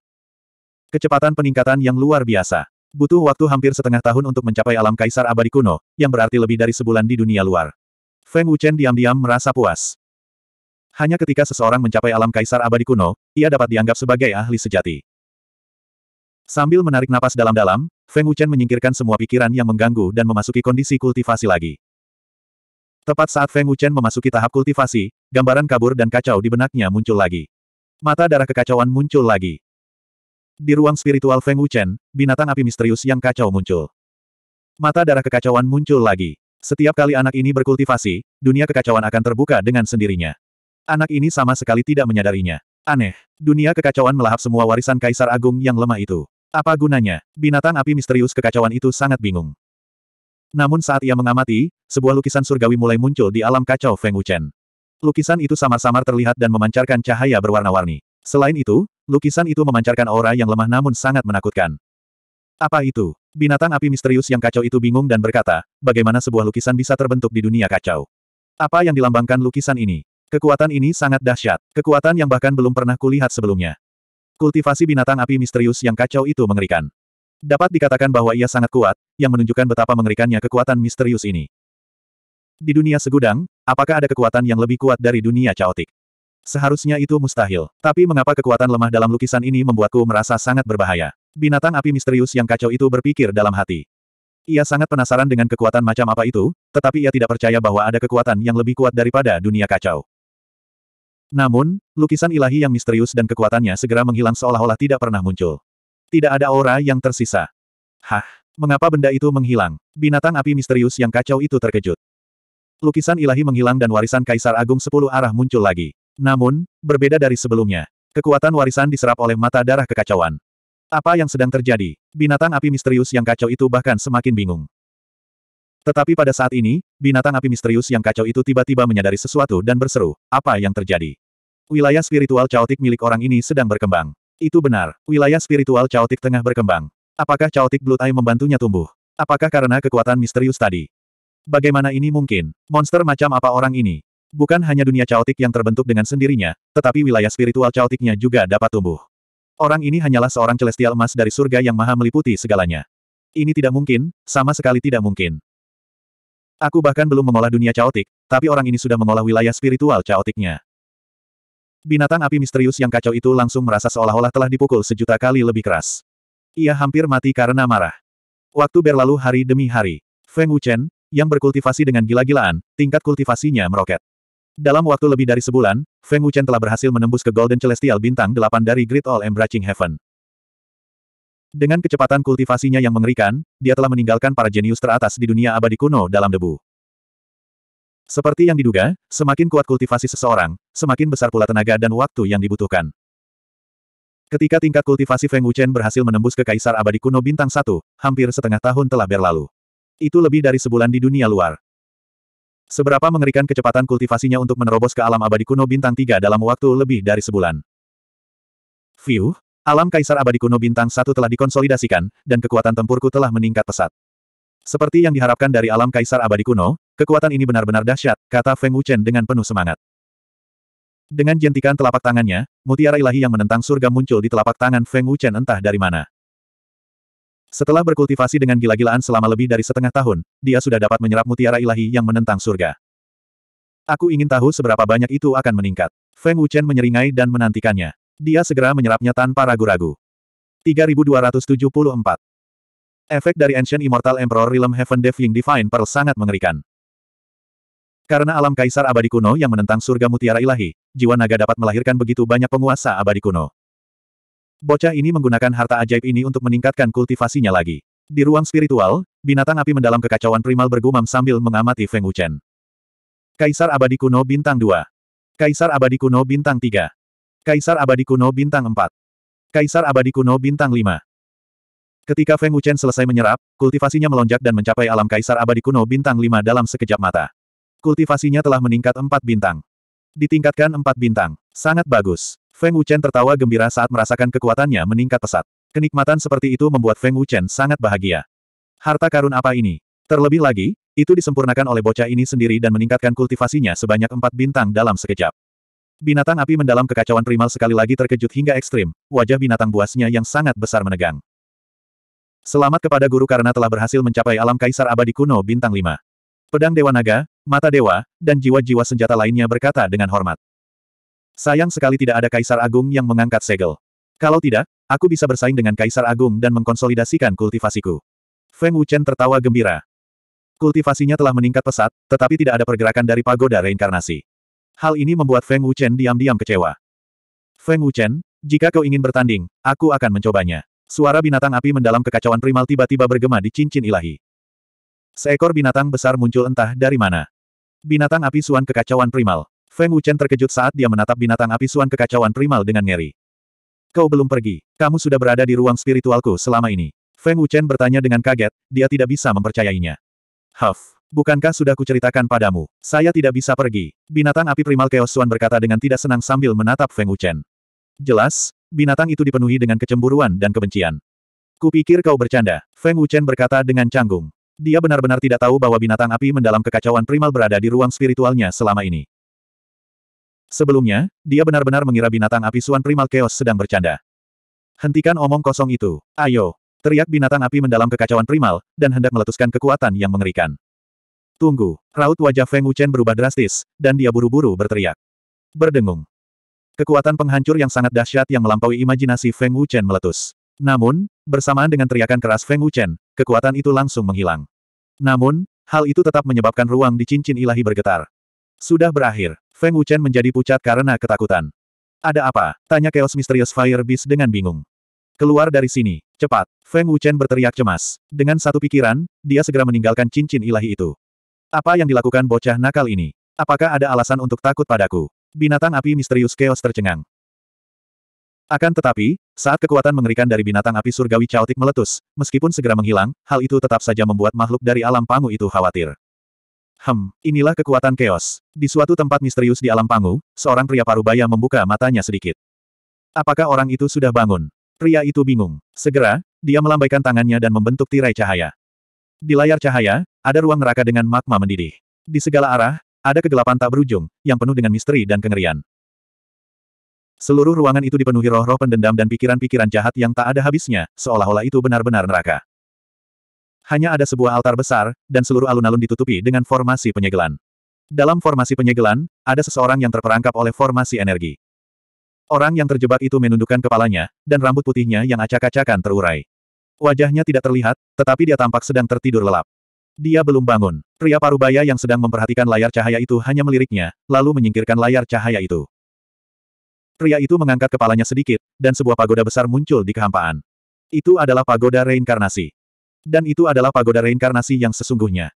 Kecepatan peningkatan yang luar biasa. Butuh waktu hampir setengah tahun untuk mencapai alam kaisar abadi kuno, yang berarti lebih dari sebulan di dunia luar. Feng Wuchen diam-diam merasa puas. Hanya ketika seseorang mencapai alam kaisar abadi kuno, ia dapat dianggap sebagai ahli sejati. Sambil menarik napas dalam-dalam, Feng Wuchen menyingkirkan semua pikiran yang mengganggu dan memasuki kondisi kultivasi lagi. Tepat saat Feng Wuchen memasuki tahap kultivasi, gambaran kabur dan kacau di benaknya muncul lagi. Mata darah kekacauan muncul lagi. Di ruang spiritual Feng Wuchen, binatang api misterius yang kacau muncul. Mata darah kekacauan muncul lagi. Setiap kali anak ini berkultivasi, dunia kekacauan akan terbuka dengan sendirinya. Anak ini sama sekali tidak menyadarinya. Aneh, dunia kekacauan melahap semua warisan Kaisar Agung yang lemah itu. Apa gunanya? Binatang api misterius kekacauan itu sangat bingung. Namun saat ia mengamati, sebuah lukisan surgawi mulai muncul di alam kacau Feng Wuchen. Lukisan itu samar-samar terlihat dan memancarkan cahaya berwarna-warni. Selain itu, lukisan itu memancarkan aura yang lemah namun sangat menakutkan. Apa itu? Binatang api misterius yang kacau itu bingung dan berkata, bagaimana sebuah lukisan bisa terbentuk di dunia kacau? Apa yang dilambangkan lukisan ini? Kekuatan ini sangat dahsyat, kekuatan yang bahkan belum pernah kulihat sebelumnya. Kultivasi binatang api misterius yang kacau itu mengerikan. Dapat dikatakan bahwa ia sangat kuat, yang menunjukkan betapa mengerikannya kekuatan misterius ini. Di dunia segudang, apakah ada kekuatan yang lebih kuat dari dunia caotik? Seharusnya itu mustahil, tapi mengapa kekuatan lemah dalam lukisan ini membuatku merasa sangat berbahaya? Binatang api misterius yang kacau itu berpikir dalam hati. Ia sangat penasaran dengan kekuatan macam apa itu, tetapi ia tidak percaya bahwa ada kekuatan yang lebih kuat daripada dunia kacau. Namun, lukisan ilahi yang misterius dan kekuatannya segera menghilang seolah-olah tidak pernah muncul. Tidak ada aura yang tersisa. Hah, mengapa benda itu menghilang? Binatang api misterius yang kacau itu terkejut. Lukisan ilahi menghilang dan warisan Kaisar Agung Sepuluh Arah muncul lagi. Namun, berbeda dari sebelumnya. Kekuatan warisan diserap oleh mata darah kekacauan. Apa yang sedang terjadi? Binatang api misterius yang kacau itu bahkan semakin bingung. Tetapi pada saat ini, binatang api misterius yang kacau itu tiba-tiba menyadari sesuatu dan berseru, apa yang terjadi? Wilayah spiritual caotik milik orang ini sedang berkembang. Itu benar, wilayah spiritual caotik tengah berkembang. Apakah caotik Blood Eye membantunya tumbuh? Apakah karena kekuatan misterius tadi? Bagaimana ini mungkin? Monster macam apa orang ini? Bukan hanya dunia caotik yang terbentuk dengan sendirinya, tetapi wilayah spiritual caotiknya juga dapat tumbuh. Orang ini hanyalah seorang celestial emas dari surga yang maha meliputi segalanya. Ini tidak mungkin, sama sekali tidak mungkin. Aku bahkan belum mengolah dunia caotik, tapi orang ini sudah mengolah wilayah spiritual caotiknya. Binatang api misterius yang kacau itu langsung merasa seolah-olah telah dipukul sejuta kali lebih keras. Ia hampir mati karena marah. Waktu berlalu hari demi hari. Feng Wuchen, yang berkultivasi dengan gila-gilaan, tingkat kultivasinya meroket. Dalam waktu lebih dari sebulan, Feng Wuchen telah berhasil menembus ke Golden Celestial Bintang 8 dari Great All Embracing Heaven. Dengan kecepatan kultivasinya yang mengerikan, dia telah meninggalkan para jenius teratas di dunia abadi kuno dalam debu. Seperti yang diduga, semakin kuat kultivasi seseorang, semakin besar pula tenaga dan waktu yang dibutuhkan. Ketika tingkat kultivasi Feng Wuchen berhasil menembus ke Kaisar Abadi Kuno Bintang 1, hampir setengah tahun telah berlalu. Itu lebih dari sebulan di dunia luar. Seberapa mengerikan kecepatan kultivasinya untuk menerobos ke alam abadi kuno bintang 3 dalam waktu lebih dari sebulan. View, alam Kaisar Abadi Kuno Bintang 1 telah dikonsolidasikan, dan kekuatan tempurku telah meningkat pesat. Seperti yang diharapkan dari alam kaisar abadi kuno, kekuatan ini benar-benar dahsyat, kata Feng Wuchen dengan penuh semangat. Dengan jentikan telapak tangannya, mutiara ilahi yang menentang surga muncul di telapak tangan Feng Wuchen entah dari mana. Setelah berkultivasi dengan gila-gilaan selama lebih dari setengah tahun, dia sudah dapat menyerap mutiara ilahi yang menentang surga. Aku ingin tahu seberapa banyak itu akan meningkat. Feng Wuchen menyeringai dan menantikannya. Dia segera menyerapnya tanpa ragu-ragu. 3274 Efek dari Ancient Immortal Emperor Realm Heaven Devying Divine Pearl sangat mengerikan. Karena alam kaisar abadi kuno yang menentang surga mutiara ilahi, jiwa naga dapat melahirkan begitu banyak penguasa abadi kuno. Bocah ini menggunakan harta ajaib ini untuk meningkatkan kultivasinya lagi. Di ruang spiritual, binatang api mendalam kekacauan primal bergumam sambil mengamati Feng Wuchen. Kaisar abadi kuno bintang 2. Kaisar abadi kuno bintang 3. Kaisar abadi kuno bintang 4. Kaisar abadi kuno bintang 5. Ketika Feng Wuchen selesai menyerap, kultivasinya melonjak dan mencapai alam kaisar abadi kuno bintang 5 dalam sekejap mata. Kultivasinya telah meningkat empat bintang. Ditingkatkan empat bintang. Sangat bagus. Feng Wuchen tertawa gembira saat merasakan kekuatannya meningkat pesat. Kenikmatan seperti itu membuat Feng Wuchen sangat bahagia. Harta karun apa ini? Terlebih lagi, itu disempurnakan oleh bocah ini sendiri dan meningkatkan kultivasinya sebanyak empat bintang dalam sekejap. Binatang api mendalam kekacauan primal sekali lagi terkejut hingga ekstrim, wajah binatang buasnya yang sangat besar menegang. Selamat kepada guru karena telah berhasil mencapai alam kaisar abadi kuno bintang 5. Pedang Dewa Naga, Mata Dewa, dan jiwa-jiwa senjata lainnya berkata dengan hormat. Sayang sekali tidak ada kaisar agung yang mengangkat segel. Kalau tidak, aku bisa bersaing dengan kaisar agung dan mengkonsolidasikan kultivasiku. Feng Wuchen tertawa gembira. Kultivasinya telah meningkat pesat, tetapi tidak ada pergerakan dari pagoda reinkarnasi. Hal ini membuat Feng Wuchen diam-diam kecewa. Feng Wuchen, jika kau ingin bertanding, aku akan mencobanya. Suara binatang api mendalam kekacauan primal tiba-tiba bergema di cincin ilahi. Seekor binatang besar muncul entah dari mana. Binatang api suan kekacauan primal. Feng Wuchen terkejut saat dia menatap binatang api suan kekacauan primal dengan ngeri. Kau belum pergi. Kamu sudah berada di ruang spiritualku selama ini. Feng Wuchen bertanya dengan kaget, dia tidak bisa mempercayainya. Huff. Bukankah sudah kuceritakan padamu? Saya tidak bisa pergi. Binatang api primal Chaos Suan berkata dengan tidak senang sambil menatap Feng Wuchen. Jelas, binatang itu dipenuhi dengan kecemburuan dan kebencian. Kupikir kau bercanda, Feng Wuchen berkata dengan canggung. Dia benar-benar tidak tahu bahwa binatang api mendalam kekacauan primal berada di ruang spiritualnya selama ini. Sebelumnya, dia benar-benar mengira binatang api Suan Primal Chaos sedang bercanda. Hentikan omong kosong itu, ayo! Teriak binatang api mendalam kekacauan primal, dan hendak meletuskan kekuatan yang mengerikan. Tunggu, raut wajah Feng Wuchen berubah drastis, dan dia buru-buru berteriak. Berdengung, Kekuatan penghancur yang sangat dahsyat yang melampaui imajinasi Feng Wuchen meletus. Namun, bersamaan dengan teriakan keras Feng Wuchen, kekuatan itu langsung menghilang. Namun, hal itu tetap menyebabkan ruang di cincin ilahi bergetar. Sudah berakhir, Feng Wuchen menjadi pucat karena ketakutan. Ada apa? Tanya Chaos misterius Fire Beast dengan bingung. Keluar dari sini, cepat. Feng Wuchen berteriak cemas. Dengan satu pikiran, dia segera meninggalkan cincin ilahi itu. Apa yang dilakukan bocah nakal ini? Apakah ada alasan untuk takut padaku? Binatang api misterius Chaos tercengang. Akan tetapi, saat kekuatan mengerikan dari binatang api surgawi caotik meletus, meskipun segera menghilang, hal itu tetap saja membuat makhluk dari alam pangu itu khawatir. Hem, inilah kekuatan chaos. Di suatu tempat misterius di alam pangu, seorang pria parubaya membuka matanya sedikit. Apakah orang itu sudah bangun? Pria itu bingung. Segera, dia melambaikan tangannya dan membentuk tirai cahaya. Di layar cahaya, ada ruang neraka dengan magma mendidih. Di segala arah, ada kegelapan tak berujung, yang penuh dengan misteri dan kengerian. Seluruh ruangan itu dipenuhi roh-roh pendendam dan pikiran-pikiran jahat yang tak ada habisnya, seolah-olah itu benar-benar neraka. Hanya ada sebuah altar besar, dan seluruh alun-alun ditutupi dengan formasi penyegelan. Dalam formasi penyegelan, ada seseorang yang terperangkap oleh formasi energi. Orang yang terjebak itu menundukkan kepalanya, dan rambut putihnya yang acak-acakan terurai. Wajahnya tidak terlihat, tetapi dia tampak sedang tertidur lelap. Dia belum bangun. Pria parubaya yang sedang memperhatikan layar cahaya itu hanya meliriknya, lalu menyingkirkan layar cahaya itu. Pria itu mengangkat kepalanya sedikit, dan sebuah pagoda besar muncul di kehampaan. Itu adalah pagoda reinkarnasi. Dan itu adalah pagoda reinkarnasi yang sesungguhnya.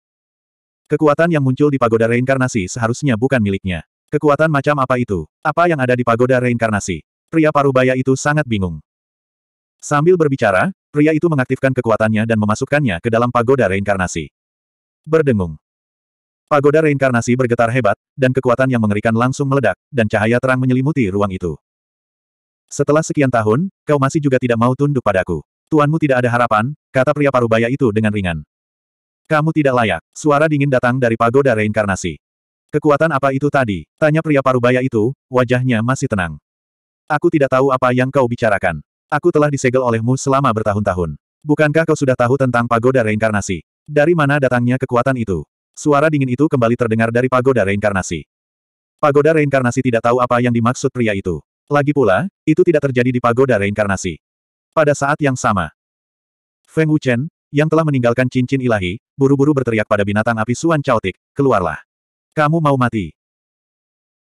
Kekuatan yang muncul di pagoda reinkarnasi seharusnya bukan miliknya. Kekuatan macam apa itu? Apa yang ada di pagoda reinkarnasi? Pria parubaya itu sangat bingung. Sambil berbicara, pria itu mengaktifkan kekuatannya dan memasukkannya ke dalam pagoda reinkarnasi berdengung. Pagoda reinkarnasi bergetar hebat, dan kekuatan yang mengerikan langsung meledak, dan cahaya terang menyelimuti ruang itu. Setelah sekian tahun, kau masih juga tidak mau tunduk padaku. Tuanmu tidak ada harapan, kata pria parubaya itu dengan ringan. Kamu tidak layak, suara dingin datang dari pagoda reinkarnasi. Kekuatan apa itu tadi? Tanya pria parubaya itu, wajahnya masih tenang. Aku tidak tahu apa yang kau bicarakan. Aku telah disegel olehmu selama bertahun-tahun. Bukankah kau sudah tahu tentang pagoda reinkarnasi? Dari mana datangnya kekuatan itu? Suara dingin itu kembali terdengar dari pagoda reinkarnasi. Pagoda reinkarnasi tidak tahu apa yang dimaksud pria itu. Lagi pula, itu tidak terjadi di pagoda reinkarnasi. Pada saat yang sama, Feng Wuchen, yang telah meninggalkan cincin ilahi, buru-buru berteriak pada binatang api Suan Chaotik, keluarlah. Kamu mau mati.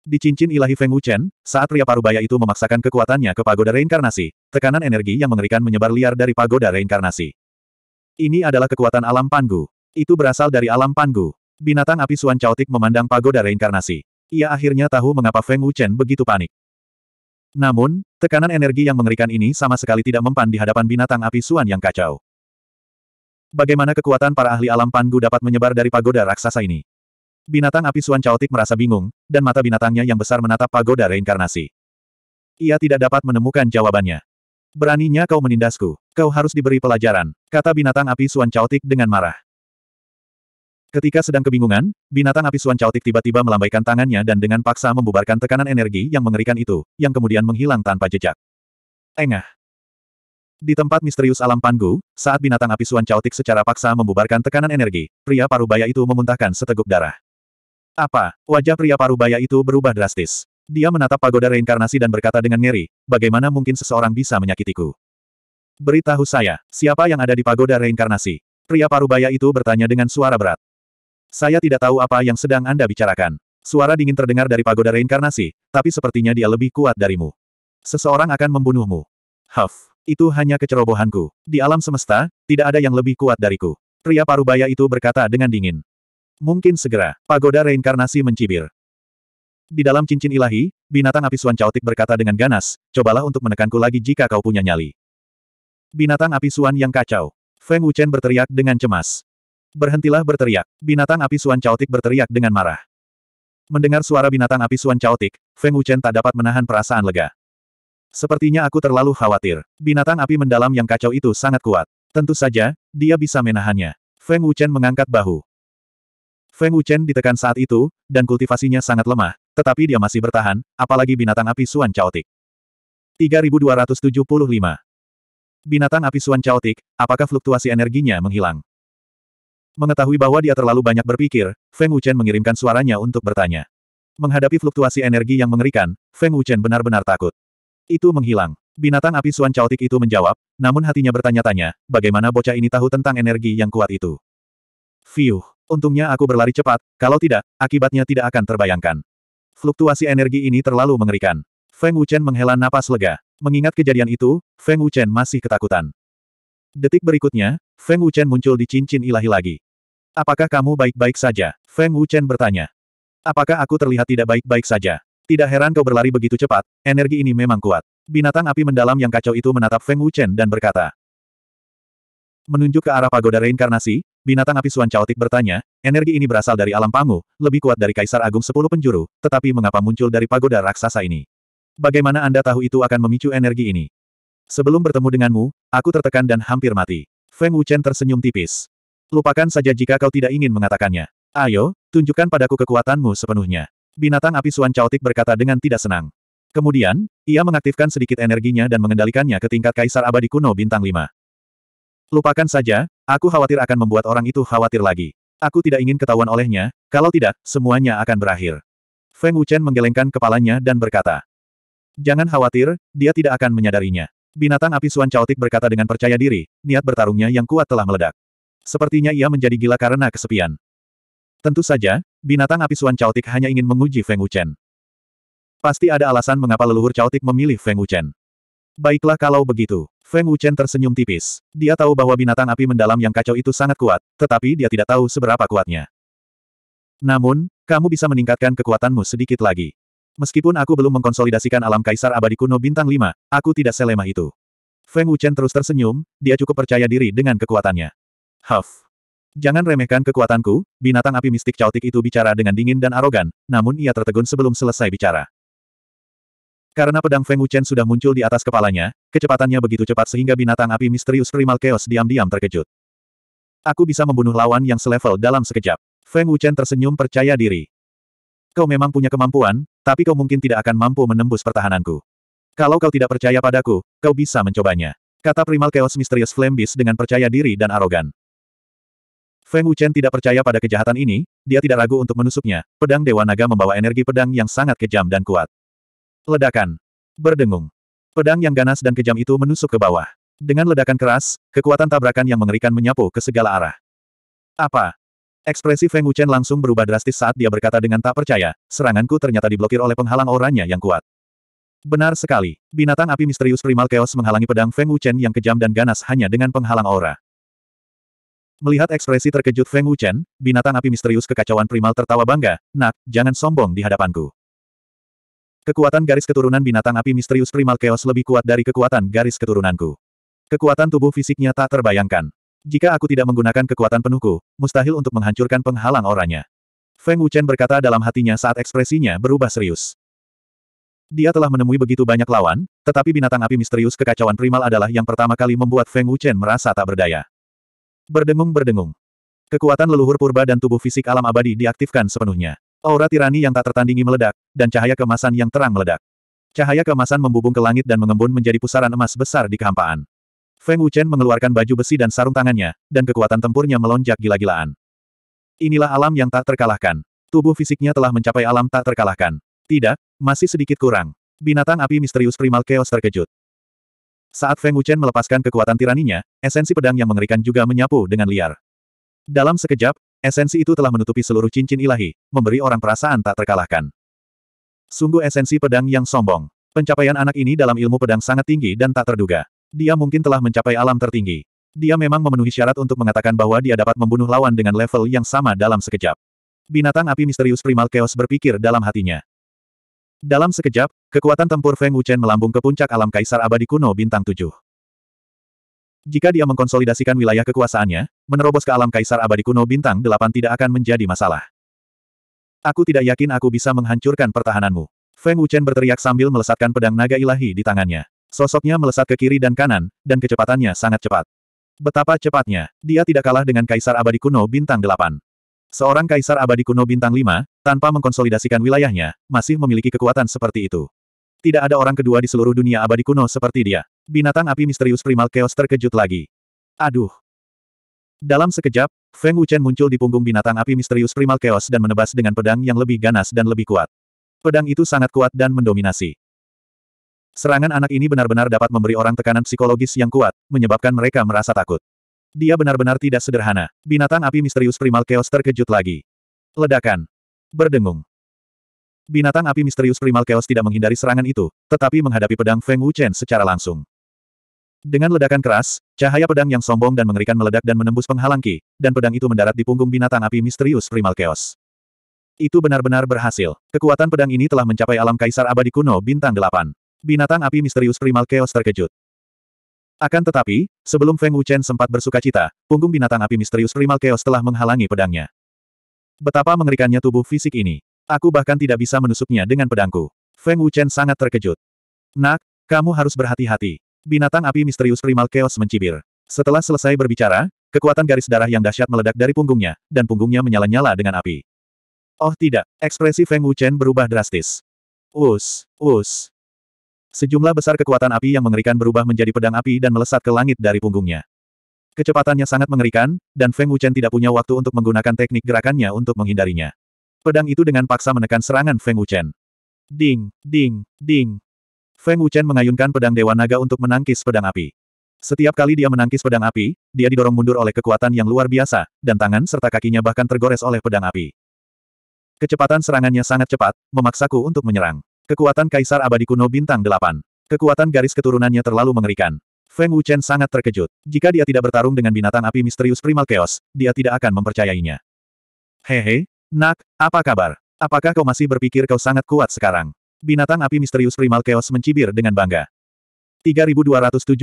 Di cincin ilahi Feng Wuchen, saat pria parubaya itu memaksakan kekuatannya ke pagoda reinkarnasi, tekanan energi yang mengerikan menyebar liar dari pagoda reinkarnasi. Ini adalah kekuatan alam panggu. Itu berasal dari alam panggu. Binatang api Suan Chaotik memandang pagoda reinkarnasi. Ia akhirnya tahu mengapa Feng Wuchen begitu panik. Namun, tekanan energi yang mengerikan ini sama sekali tidak mempan di hadapan binatang api Suan yang kacau. Bagaimana kekuatan para ahli alam panggu dapat menyebar dari pagoda raksasa ini? Binatang api Suan Chaotik merasa bingung, dan mata binatangnya yang besar menatap pagoda reinkarnasi. Ia tidak dapat menemukan jawabannya. Beraninya kau menindasku. Kau harus diberi pelajaran, kata binatang api Suan Caotik dengan marah. Ketika sedang kebingungan, binatang api Suan Caotik tiba-tiba melambaikan tangannya dan dengan paksa membubarkan tekanan energi yang mengerikan itu, yang kemudian menghilang tanpa jejak. Engah. Di tempat misterius alam Panggu, saat binatang api Suan Caotik secara paksa membubarkan tekanan energi, pria parubaya itu memuntahkan seteguk darah. Apa? Wajah pria parubaya itu berubah drastis. Dia menatap pagoda reinkarnasi dan berkata dengan ngeri, bagaimana mungkin seseorang bisa menyakitiku? Beritahu saya, siapa yang ada di pagoda reinkarnasi? Pria parubaya itu bertanya dengan suara berat. Saya tidak tahu apa yang sedang Anda bicarakan. Suara dingin terdengar dari pagoda reinkarnasi, tapi sepertinya dia lebih kuat darimu. Seseorang akan membunuhmu. Huff, itu hanya kecerobohanku. Di alam semesta, tidak ada yang lebih kuat dariku. Pria parubaya itu berkata dengan dingin. Mungkin segera, pagoda reinkarnasi mencibir. Di dalam cincin ilahi, binatang api suan caotik berkata dengan ganas, cobalah untuk menekanku lagi jika kau punya nyali. Binatang api suan yang kacau. Feng Wuchen berteriak dengan cemas. Berhentilah berteriak. Binatang api suan caotik berteriak dengan marah. Mendengar suara binatang api suan caotik, Feng Wuchen tak dapat menahan perasaan lega. Sepertinya aku terlalu khawatir. Binatang api mendalam yang kacau itu sangat kuat. Tentu saja, dia bisa menahannya. Feng Wuchen mengangkat bahu. Feng Wuchen ditekan saat itu, dan kultivasinya sangat lemah, tetapi dia masih bertahan, apalagi binatang api Suan Chaotic. 3275. Binatang api Suan Chaotic, apakah fluktuasi energinya menghilang? Mengetahui bahwa dia terlalu banyak berpikir, Feng Wuchen mengirimkan suaranya untuk bertanya. Menghadapi fluktuasi energi yang mengerikan, Feng Wuchen benar-benar takut. Itu menghilang. Binatang api Suan Chaotic itu menjawab, namun hatinya bertanya-tanya, bagaimana bocah ini tahu tentang energi yang kuat itu? Fiuh, untungnya aku berlari cepat, kalau tidak, akibatnya tidak akan terbayangkan. Fluktuasi energi ini terlalu mengerikan. Feng Wuchen menghela napas lega. Mengingat kejadian itu, Feng Wuchen masih ketakutan. Detik berikutnya, Feng Wuchen muncul di cincin ilahi lagi. Apakah kamu baik-baik saja? Feng Wuchen bertanya. Apakah aku terlihat tidak baik-baik saja? Tidak heran kau berlari begitu cepat, energi ini memang kuat. Binatang api mendalam yang kacau itu menatap Feng Wuchen dan berkata. Menunjuk ke arah pagoda reinkarnasi, binatang api Suan Chaotik bertanya, Energi ini berasal dari alam pangu, lebih kuat dari Kaisar Agung Sepuluh Penjuru, tetapi mengapa muncul dari pagoda raksasa ini? Bagaimana Anda tahu itu akan memicu energi ini? Sebelum bertemu denganmu, aku tertekan dan hampir mati. Feng Wuchen tersenyum tipis. Lupakan saja jika kau tidak ingin mengatakannya. Ayo, tunjukkan padaku kekuatanmu sepenuhnya. Binatang api Suan Chaotik berkata dengan tidak senang. Kemudian, ia mengaktifkan sedikit energinya dan mengendalikannya ke tingkat Kaisar Abadi Kuno Bintang 5. Lupakan saja, aku khawatir akan membuat orang itu khawatir lagi. Aku tidak ingin ketahuan olehnya, kalau tidak, semuanya akan berakhir. Feng Wuchen menggelengkan kepalanya dan berkata. Jangan khawatir, dia tidak akan menyadarinya. Binatang api Suan Chaotik berkata dengan percaya diri, niat bertarungnya yang kuat telah meledak. Sepertinya ia menjadi gila karena kesepian. Tentu saja, binatang api Suan Chaotik hanya ingin menguji Feng Wuchen. Pasti ada alasan mengapa leluhur Chaotik memilih Feng Wuchen. Baiklah kalau begitu. Feng Wuchen tersenyum tipis. Dia tahu bahwa binatang api mendalam yang kacau itu sangat kuat, tetapi dia tidak tahu seberapa kuatnya. Namun, kamu bisa meningkatkan kekuatanmu sedikit lagi. Meskipun aku belum mengkonsolidasikan alam kaisar abadi kuno bintang 5, aku tidak selemah itu. Feng Wuchen terus tersenyum, dia cukup percaya diri dengan kekuatannya. Huff. Jangan remehkan kekuatanku, binatang api mistik cautik itu bicara dengan dingin dan arogan, namun ia tertegun sebelum selesai bicara. Karena pedang Feng Wuchen sudah muncul di atas kepalanya, kecepatannya begitu cepat sehingga binatang api misterius primal chaos diam-diam terkejut. Aku bisa membunuh lawan yang selevel dalam sekejap. Feng Wuchen tersenyum percaya diri. Kau memang punya kemampuan, tapi kau mungkin tidak akan mampu menembus pertahananku. Kalau kau tidak percaya padaku, kau bisa mencobanya. Kata primal chaos misterius Flame dengan percaya diri dan arogan. Feng Wuchen tidak percaya pada kejahatan ini, dia tidak ragu untuk menusuknya. Pedang Dewa Naga membawa energi pedang yang sangat kejam dan kuat. Ledakan. Berdengung. Pedang yang ganas dan kejam itu menusuk ke bawah. Dengan ledakan keras, kekuatan tabrakan yang mengerikan menyapu ke segala arah. Apa? Ekspresi Feng Wuchen langsung berubah drastis saat dia berkata dengan tak percaya, seranganku ternyata diblokir oleh penghalang auranya yang kuat. Benar sekali, binatang api misterius primal chaos menghalangi pedang Feng Wuchen yang kejam dan ganas hanya dengan penghalang aura. Melihat ekspresi terkejut Feng Wuchen, binatang api misterius kekacauan primal tertawa bangga, nak, jangan sombong di hadapanku. Kekuatan garis keturunan binatang api misterius primal chaos lebih kuat dari kekuatan garis keturunanku. Kekuatan tubuh fisiknya tak terbayangkan. Jika aku tidak menggunakan kekuatan penuhku, mustahil untuk menghancurkan penghalang orangnya. Feng Wuchen berkata dalam hatinya saat ekspresinya berubah serius. Dia telah menemui begitu banyak lawan, tetapi binatang api misterius kekacauan primal adalah yang pertama kali membuat Feng Wuchen merasa tak berdaya. Berdengung-berdengung. Kekuatan leluhur purba dan tubuh fisik alam abadi diaktifkan sepenuhnya. Aura tirani yang tak tertandingi meledak, dan cahaya kemasan yang terang meledak. Cahaya kemasan membubung ke langit dan mengembun menjadi pusaran emas besar di kehampaan. Feng Wuchen mengeluarkan baju besi dan sarung tangannya, dan kekuatan tempurnya melonjak gila-gilaan. Inilah alam yang tak terkalahkan. Tubuh fisiknya telah mencapai alam tak terkalahkan. Tidak, masih sedikit kurang. Binatang api misterius primal chaos terkejut. Saat Feng Wuchen melepaskan kekuatan tiraninya, esensi pedang yang mengerikan juga menyapu dengan liar. Dalam sekejap, Esensi itu telah menutupi seluruh cincin ilahi, memberi orang perasaan tak terkalahkan. Sungguh esensi pedang yang sombong. Pencapaian anak ini dalam ilmu pedang sangat tinggi dan tak terduga. Dia mungkin telah mencapai alam tertinggi. Dia memang memenuhi syarat untuk mengatakan bahwa dia dapat membunuh lawan dengan level yang sama dalam sekejap. Binatang api misterius primal chaos berpikir dalam hatinya. Dalam sekejap, kekuatan tempur Feng Wuchen melambung ke puncak alam kaisar abadi kuno bintang tujuh. Jika dia mengkonsolidasikan wilayah kekuasaannya, menerobos ke alam kaisar abadi kuno bintang delapan tidak akan menjadi masalah. Aku tidak yakin aku bisa menghancurkan pertahananmu. Feng Wuchen berteriak sambil melesatkan pedang naga ilahi di tangannya. Sosoknya melesat ke kiri dan kanan, dan kecepatannya sangat cepat. Betapa cepatnya, dia tidak kalah dengan kaisar abadi kuno bintang delapan. Seorang kaisar abadi kuno bintang Lima, tanpa mengkonsolidasikan wilayahnya, masih memiliki kekuatan seperti itu. Tidak ada orang kedua di seluruh dunia abadi kuno seperti dia. Binatang api misterius primal chaos terkejut lagi. Aduh. Dalam sekejap, Feng Wuchen muncul di punggung binatang api misterius primal chaos dan menebas dengan pedang yang lebih ganas dan lebih kuat. Pedang itu sangat kuat dan mendominasi. Serangan anak ini benar-benar dapat memberi orang tekanan psikologis yang kuat, menyebabkan mereka merasa takut. Dia benar-benar tidak sederhana. Binatang api misterius primal chaos terkejut lagi. Ledakan. Berdengung. Binatang api misterius primal chaos tidak menghindari serangan itu, tetapi menghadapi pedang Feng Wuchen secara langsung. Dengan ledakan keras, cahaya pedang yang sombong dan mengerikan meledak dan menembus penghalang Ki, dan pedang itu mendarat di punggung binatang api misterius Primal Chaos. Itu benar-benar berhasil. Kekuatan pedang ini telah mencapai alam kaisar abadi kuno bintang delapan. Binatang api misterius Primal Chaos terkejut. Akan tetapi, sebelum Feng Wuchen sempat bersuka cita, punggung binatang api misterius Primal Chaos telah menghalangi pedangnya. Betapa mengerikannya tubuh fisik ini. Aku bahkan tidak bisa menusuknya dengan pedangku. Feng Wuchen sangat terkejut. Nak, kamu harus berhati-hati. Binatang api misterius primal chaos mencibir. Setelah selesai berbicara, kekuatan garis darah yang dahsyat meledak dari punggungnya, dan punggungnya menyala-nyala dengan api. Oh tidak, ekspresi Feng Wuchen berubah drastis. Us, us. Sejumlah besar kekuatan api yang mengerikan berubah menjadi pedang api dan melesat ke langit dari punggungnya. Kecepatannya sangat mengerikan, dan Feng Wuchen tidak punya waktu untuk menggunakan teknik gerakannya untuk menghindarinya. Pedang itu dengan paksa menekan serangan Feng Wuchen. Ding, ding, ding. Feng Wuchen mengayunkan pedang Dewa Naga untuk menangkis pedang api. Setiap kali dia menangkis pedang api, dia didorong mundur oleh kekuatan yang luar biasa, dan tangan serta kakinya bahkan tergores oleh pedang api. Kecepatan serangannya sangat cepat, memaksaku untuk menyerang. Kekuatan Kaisar Abadi Kuno Bintang 8. Kekuatan garis keturunannya terlalu mengerikan. Feng Wuchen sangat terkejut. Jika dia tidak bertarung dengan binatang api misterius Primal Chaos, dia tidak akan mempercayainya. Hehe, nak, apa kabar? Apakah kau masih berpikir kau sangat kuat sekarang? Binatang api misterius primal chaos mencibir dengan bangga. 3276.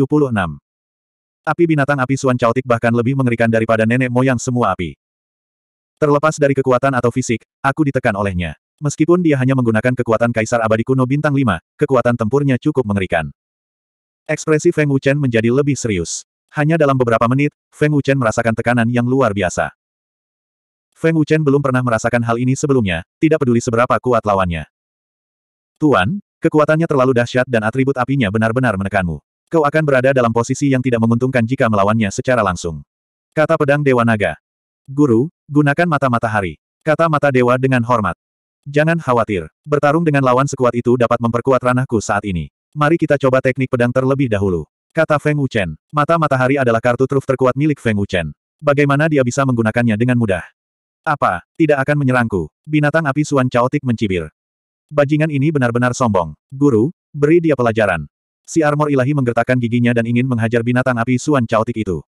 Api binatang api Suan caotik bahkan lebih mengerikan daripada nenek moyang semua api. Terlepas dari kekuatan atau fisik, aku ditekan olehnya. Meskipun dia hanya menggunakan kekuatan Kaisar Abadi Kuno Bintang 5, kekuatan tempurnya cukup mengerikan. Ekspresi Feng Wuchen menjadi lebih serius. Hanya dalam beberapa menit, Feng Wuchen merasakan tekanan yang luar biasa. Feng Wuchen belum pernah merasakan hal ini sebelumnya, tidak peduli seberapa kuat lawannya. Tuan, kekuatannya terlalu dahsyat dan atribut apinya benar-benar menekanmu. Kau akan berada dalam posisi yang tidak menguntungkan jika melawannya secara langsung. Kata pedang Dewa Naga. Guru, gunakan mata matahari. Kata mata dewa dengan hormat. Jangan khawatir. Bertarung dengan lawan sekuat itu dapat memperkuat ranahku saat ini. Mari kita coba teknik pedang terlebih dahulu. Kata Feng Wuchen. Mata matahari adalah kartu truf terkuat milik Feng Wuchen. Bagaimana dia bisa menggunakannya dengan mudah? Apa? Tidak akan menyerangku. Binatang api Suan Chaotik mencibir. Bajingan ini benar-benar sombong. Guru, beri dia pelajaran. Si armor ilahi menggertakkan giginya dan ingin menghajar binatang api Suan Chaotik itu.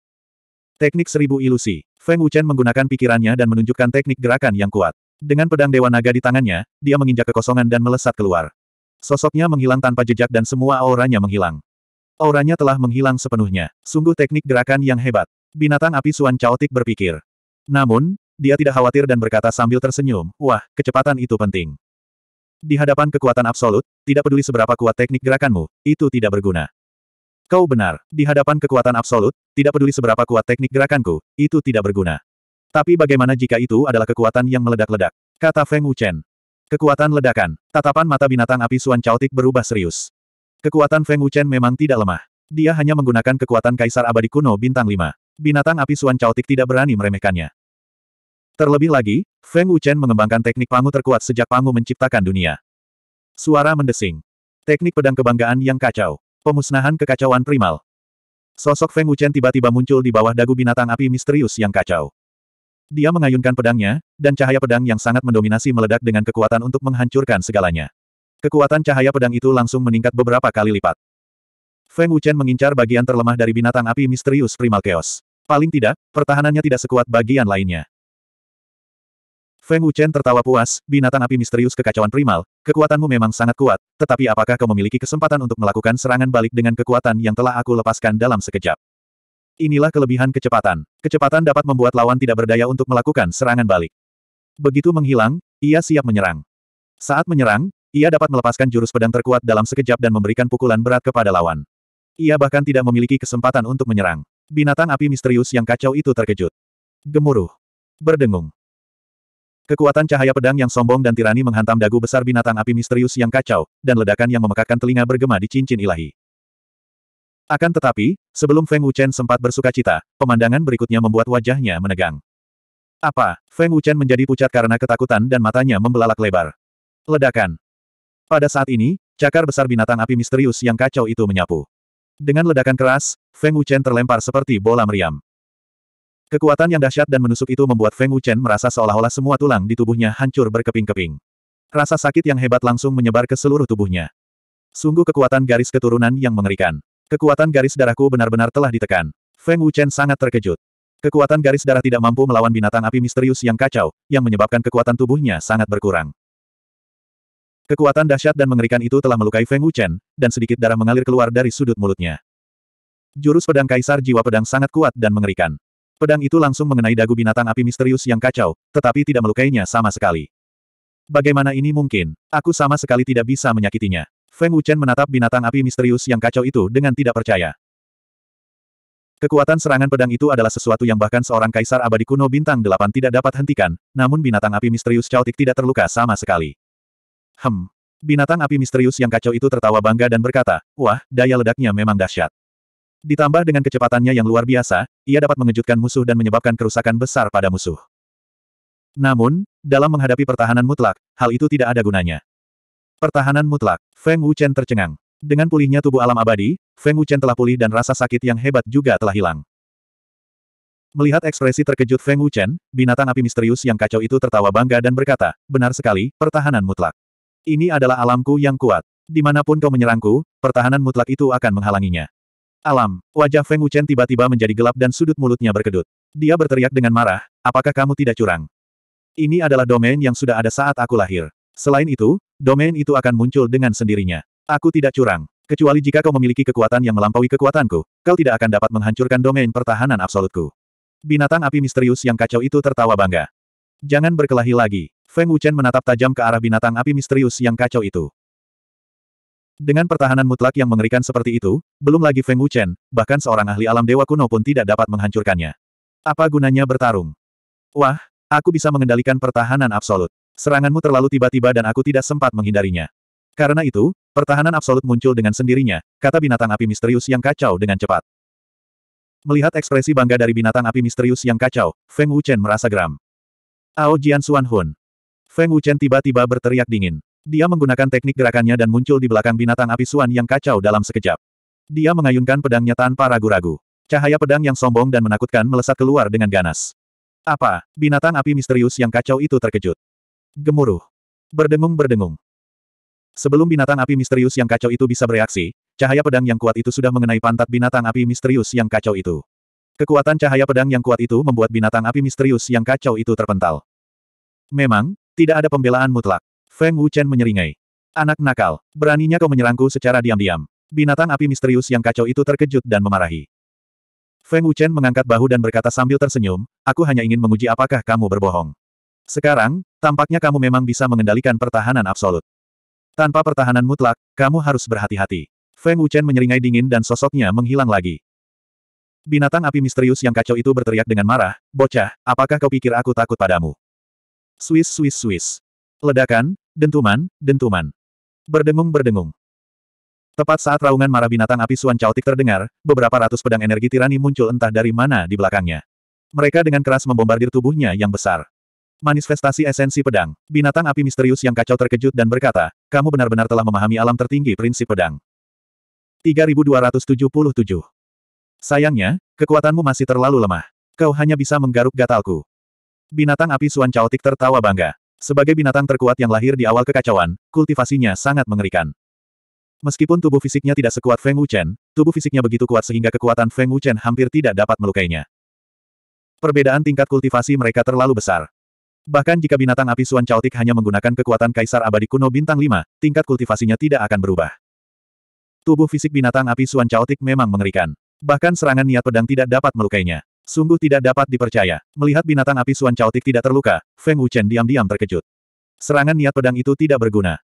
Teknik seribu ilusi. Feng Wuchen menggunakan pikirannya dan menunjukkan teknik gerakan yang kuat. Dengan pedang Dewa Naga di tangannya, dia menginjak kekosongan dan melesat keluar. Sosoknya menghilang tanpa jejak dan semua auranya menghilang. Auranya telah menghilang sepenuhnya. Sungguh teknik gerakan yang hebat. Binatang api Suan Chaotik berpikir. Namun, dia tidak khawatir dan berkata sambil tersenyum, wah, kecepatan itu penting. Di hadapan kekuatan absolut, tidak peduli seberapa kuat teknik gerakanmu, itu tidak berguna. Kau benar, di hadapan kekuatan absolut, tidak peduli seberapa kuat teknik gerakanku, itu tidak berguna. Tapi bagaimana jika itu adalah kekuatan yang meledak-ledak? Kata Feng Wuchen. Kekuatan ledakan, tatapan mata binatang api Suan Chaotik berubah serius. Kekuatan Feng Wuchen memang tidak lemah. Dia hanya menggunakan kekuatan Kaisar Abadi Kuno Bintang 5. Binatang api Suan Chaotik tidak berani meremehkannya. Terlebih lagi, Feng Wuchen mengembangkan teknik Pangu terkuat sejak Pangu menciptakan dunia. Suara mendesing. Teknik pedang kebanggaan yang kacau. Pemusnahan kekacauan primal. Sosok Feng Wuchen tiba-tiba muncul di bawah dagu binatang api misterius yang kacau. Dia mengayunkan pedangnya, dan cahaya pedang yang sangat mendominasi meledak dengan kekuatan untuk menghancurkan segalanya. Kekuatan cahaya pedang itu langsung meningkat beberapa kali lipat. Feng Wuchen mengincar bagian terlemah dari binatang api misterius primal chaos. Paling tidak, pertahanannya tidak sekuat bagian lainnya. Feng Wuchen tertawa puas, binatang api misterius kekacauan primal, kekuatanmu memang sangat kuat, tetapi apakah kau memiliki kesempatan untuk melakukan serangan balik dengan kekuatan yang telah aku lepaskan dalam sekejap? Inilah kelebihan kecepatan. Kecepatan dapat membuat lawan tidak berdaya untuk melakukan serangan balik. Begitu menghilang, ia siap menyerang. Saat menyerang, ia dapat melepaskan jurus pedang terkuat dalam sekejap dan memberikan pukulan berat kepada lawan. Ia bahkan tidak memiliki kesempatan untuk menyerang. Binatang api misterius yang kacau itu terkejut. Gemuruh. Berdengung. Kekuatan cahaya pedang yang sombong dan tirani menghantam dagu besar binatang api misterius yang kacau, dan ledakan yang memekakkan telinga bergema di cincin ilahi. Akan tetapi, sebelum Feng Wuchen sempat bersuka cita, pemandangan berikutnya membuat wajahnya menegang. Apa? Feng Wuchen menjadi pucat karena ketakutan dan matanya membelalak lebar. Ledakan. Pada saat ini, cakar besar binatang api misterius yang kacau itu menyapu. Dengan ledakan keras, Feng Wuchen terlempar seperti bola meriam. Kekuatan yang dahsyat dan menusuk itu membuat Feng Wuchen merasa seolah-olah semua tulang di tubuhnya hancur berkeping-keping. Rasa sakit yang hebat langsung menyebar ke seluruh tubuhnya. Sungguh kekuatan garis keturunan yang mengerikan. Kekuatan garis darahku benar-benar telah ditekan. Feng Wuchen sangat terkejut. Kekuatan garis darah tidak mampu melawan binatang api misterius yang kacau, yang menyebabkan kekuatan tubuhnya sangat berkurang. Kekuatan dahsyat dan mengerikan itu telah melukai Feng Wuchen, dan sedikit darah mengalir keluar dari sudut mulutnya. Jurus pedang kaisar jiwa pedang sangat kuat dan mengerikan. Pedang itu langsung mengenai dagu binatang api misterius yang kacau, tetapi tidak melukainya sama sekali. Bagaimana ini mungkin? Aku sama sekali tidak bisa menyakitinya. Feng Wuchen menatap binatang api misterius yang kacau itu dengan tidak percaya. Kekuatan serangan pedang itu adalah sesuatu yang bahkan seorang kaisar abadi kuno bintang delapan tidak dapat hentikan, namun binatang api misterius caotik tidak terluka sama sekali. Hem. Binatang api misterius yang kacau itu tertawa bangga dan berkata, wah, daya ledaknya memang dahsyat. Ditambah dengan kecepatannya yang luar biasa, ia dapat mengejutkan musuh dan menyebabkan kerusakan besar pada musuh. Namun, dalam menghadapi pertahanan mutlak, hal itu tidak ada gunanya. Pertahanan mutlak, Feng Wuchen tercengang. Dengan pulihnya tubuh alam abadi, Feng Wuchen telah pulih dan rasa sakit yang hebat juga telah hilang. Melihat ekspresi terkejut Feng Wuchen, binatang api misterius yang kacau itu tertawa bangga dan berkata, benar sekali, pertahanan mutlak. Ini adalah alamku yang kuat. Dimanapun kau menyerangku, pertahanan mutlak itu akan menghalanginya. Alam, wajah Feng Wuchen tiba-tiba menjadi gelap dan sudut mulutnya berkedut. Dia berteriak dengan marah, apakah kamu tidak curang? Ini adalah domain yang sudah ada saat aku lahir. Selain itu, domain itu akan muncul dengan sendirinya. Aku tidak curang. Kecuali jika kau memiliki kekuatan yang melampaui kekuatanku, kau tidak akan dapat menghancurkan domain pertahanan absolutku. Binatang api misterius yang kacau itu tertawa bangga. Jangan berkelahi lagi. Feng Wuchen menatap tajam ke arah binatang api misterius yang kacau itu. Dengan pertahanan mutlak yang mengerikan seperti itu, belum lagi Feng Wuchen, bahkan seorang ahli alam dewa kuno pun tidak dapat menghancurkannya. Apa gunanya bertarung? Wah, aku bisa mengendalikan pertahanan absolut. Seranganmu terlalu tiba-tiba dan aku tidak sempat menghindarinya. Karena itu, pertahanan absolut muncul dengan sendirinya, kata binatang api misterius yang kacau dengan cepat. Melihat ekspresi bangga dari binatang api misterius yang kacau, Feng Wuchen merasa geram. Ao Jian Xuan Hun. Feng Wuchen tiba-tiba berteriak dingin. Dia menggunakan teknik gerakannya dan muncul di belakang binatang api suan yang kacau dalam sekejap. Dia mengayunkan pedangnya tanpa ragu-ragu. Cahaya pedang yang sombong dan menakutkan melesat keluar dengan ganas. Apa? Binatang api misterius yang kacau itu terkejut. Gemuruh. Berdengung-berdengung. Sebelum binatang api misterius yang kacau itu bisa bereaksi, cahaya pedang yang kuat itu sudah mengenai pantat binatang api misterius yang kacau itu. Kekuatan cahaya pedang yang kuat itu membuat binatang api misterius yang kacau itu terpental. Memang, tidak ada pembelaan mutlak. Feng Wuchen menyeringai. Anak nakal, beraninya kau menyerangku secara diam-diam. Binatang api misterius yang kacau itu terkejut dan memarahi. Feng Wuchen mengangkat bahu dan berkata sambil tersenyum, aku hanya ingin menguji apakah kamu berbohong. Sekarang, tampaknya kamu memang bisa mengendalikan pertahanan absolut. Tanpa pertahanan mutlak, kamu harus berhati-hati. Feng Wuchen menyeringai dingin dan sosoknya menghilang lagi. Binatang api misterius yang kacau itu berteriak dengan marah, Bocah, apakah kau pikir aku takut padamu? Swiss Swiss Swiss. Ledakan, dentuman, dentuman. Berdengung-berdengung. Tepat saat raungan marah binatang api Suan Chaotik terdengar, beberapa ratus pedang energi tirani muncul entah dari mana di belakangnya. Mereka dengan keras membombardir tubuhnya yang besar. Manifestasi esensi pedang. Binatang api misterius yang kacau terkejut dan berkata, kamu benar-benar telah memahami alam tertinggi prinsip pedang. 3277. Sayangnya, kekuatanmu masih terlalu lemah. Kau hanya bisa menggaruk gatalku. Binatang api Suan Chaotik tertawa bangga. Sebagai binatang terkuat yang lahir di awal kekacauan, kultivasinya sangat mengerikan. Meskipun tubuh fisiknya tidak sekuat Feng Wuchen, tubuh fisiknya begitu kuat sehingga kekuatan Feng Wuchen hampir tidak dapat melukainya. Perbedaan tingkat kultivasi mereka terlalu besar. Bahkan jika binatang api Suan Chaotic hanya menggunakan kekuatan Kaisar Abadi Kuno Bintang 5, tingkat kultivasinya tidak akan berubah. Tubuh fisik binatang api Suan Chaotic memang mengerikan. Bahkan serangan niat pedang tidak dapat melukainya. Sungguh tidak dapat dipercaya. Melihat binatang api Suan Chaotik tidak terluka, Feng Wuchen diam-diam terkejut. Serangan niat pedang itu tidak berguna.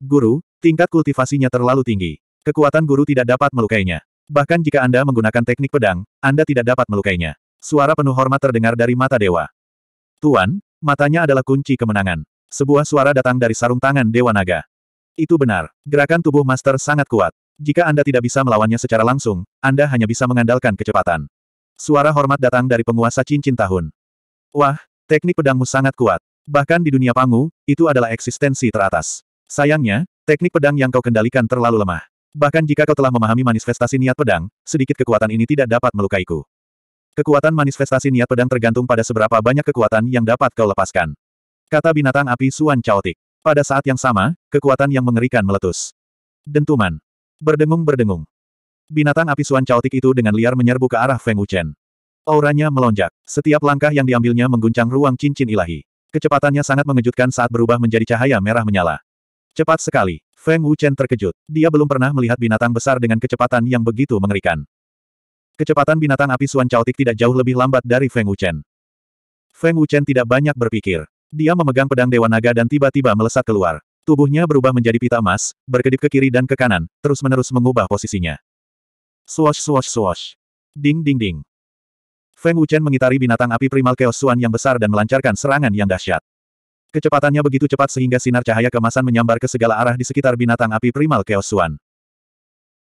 Guru, tingkat kultivasinya terlalu tinggi. Kekuatan guru tidak dapat melukainya. Bahkan jika Anda menggunakan teknik pedang, Anda tidak dapat melukainya. Suara penuh hormat terdengar dari mata dewa. Tuan, matanya adalah kunci kemenangan. Sebuah suara datang dari sarung tangan Dewa Naga. Itu benar, gerakan tubuh Master sangat kuat. Jika Anda tidak bisa melawannya secara langsung, Anda hanya bisa mengandalkan kecepatan. Suara hormat datang dari penguasa cincin tahun. Wah, teknik pedangmu sangat kuat. Bahkan di dunia Pangu, itu adalah eksistensi teratas. Sayangnya, teknik pedang yang kau kendalikan terlalu lemah. Bahkan jika kau telah memahami manifestasi niat pedang, sedikit kekuatan ini tidak dapat melukaiku. Kekuatan manifestasi niat pedang tergantung pada seberapa banyak kekuatan yang dapat kau lepaskan. Kata binatang api Suan Chaotik. Pada saat yang sama, kekuatan yang mengerikan meletus. Dentuman. Berdengung-berdengung. Binatang api suan caotik itu dengan liar menyerbu ke arah Feng Wuchen. Auranya melonjak. Setiap langkah yang diambilnya mengguncang ruang cincin ilahi. Kecepatannya sangat mengejutkan saat berubah menjadi cahaya merah menyala. Cepat sekali. Feng Wuchen terkejut. Dia belum pernah melihat binatang besar dengan kecepatan yang begitu mengerikan. Kecepatan binatang api suan caotik tidak jauh lebih lambat dari Feng Wuchen. Feng Wuchen tidak banyak berpikir. Dia memegang pedang Dewa Naga dan tiba-tiba melesat keluar. Tubuhnya berubah menjadi pita emas, berkedip ke kiri dan ke kanan, terus-menerus mengubah posisinya. Swash swash swash. Ding ding ding. Feng Wuchen mengitari binatang api primal Chaos Suan yang besar dan melancarkan serangan yang dahsyat. Kecepatannya begitu cepat sehingga sinar cahaya kemasan menyambar ke segala arah di sekitar binatang api primal Chaos Suan.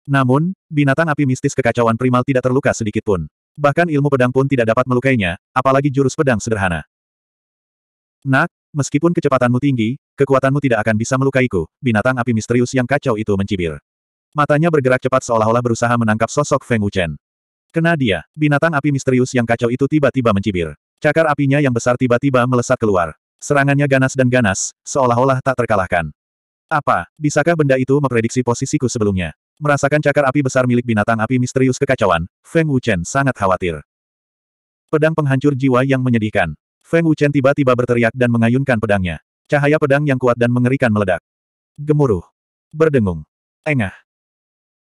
Namun, binatang api mistis kekacauan primal tidak terluka sedikit pun. Bahkan ilmu pedang pun tidak dapat melukainya, apalagi jurus pedang sederhana. Nak, meskipun kecepatanmu tinggi, kekuatanmu tidak akan bisa melukaiku, binatang api misterius yang kacau itu mencibir. Matanya bergerak cepat seolah-olah berusaha menangkap sosok Feng Wuchen. Kena dia, binatang api misterius yang kacau itu tiba-tiba mencibir. Cakar apinya yang besar tiba-tiba melesat keluar. Serangannya ganas dan ganas, seolah-olah tak terkalahkan. Apa, bisakah benda itu memprediksi posisiku sebelumnya? Merasakan cakar api besar milik binatang api misterius kekacauan, Feng Wuchen sangat khawatir. Pedang penghancur jiwa yang menyedihkan. Feng Wuchen tiba-tiba berteriak dan mengayunkan pedangnya. Cahaya pedang yang kuat dan mengerikan meledak. Gemuruh. Berdengung. Engah.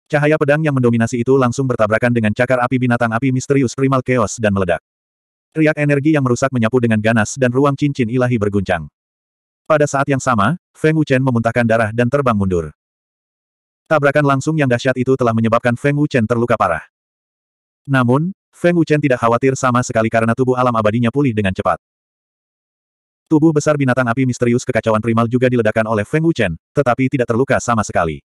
Cahaya pedang yang mendominasi itu langsung bertabrakan dengan cakar api binatang api misterius primal chaos dan meledak. Riak energi yang merusak menyapu dengan ganas dan ruang cincin ilahi berguncang. Pada saat yang sama, Feng Wuchen memuntahkan darah dan terbang mundur. Tabrakan langsung yang dahsyat itu telah menyebabkan Feng Wuchen terluka parah. Namun, Feng Wuchen tidak khawatir sama sekali karena tubuh alam abadinya pulih dengan cepat. Tubuh besar binatang api misterius kekacauan primal juga diledakkan oleh Feng Wuchen, tetapi tidak terluka sama sekali.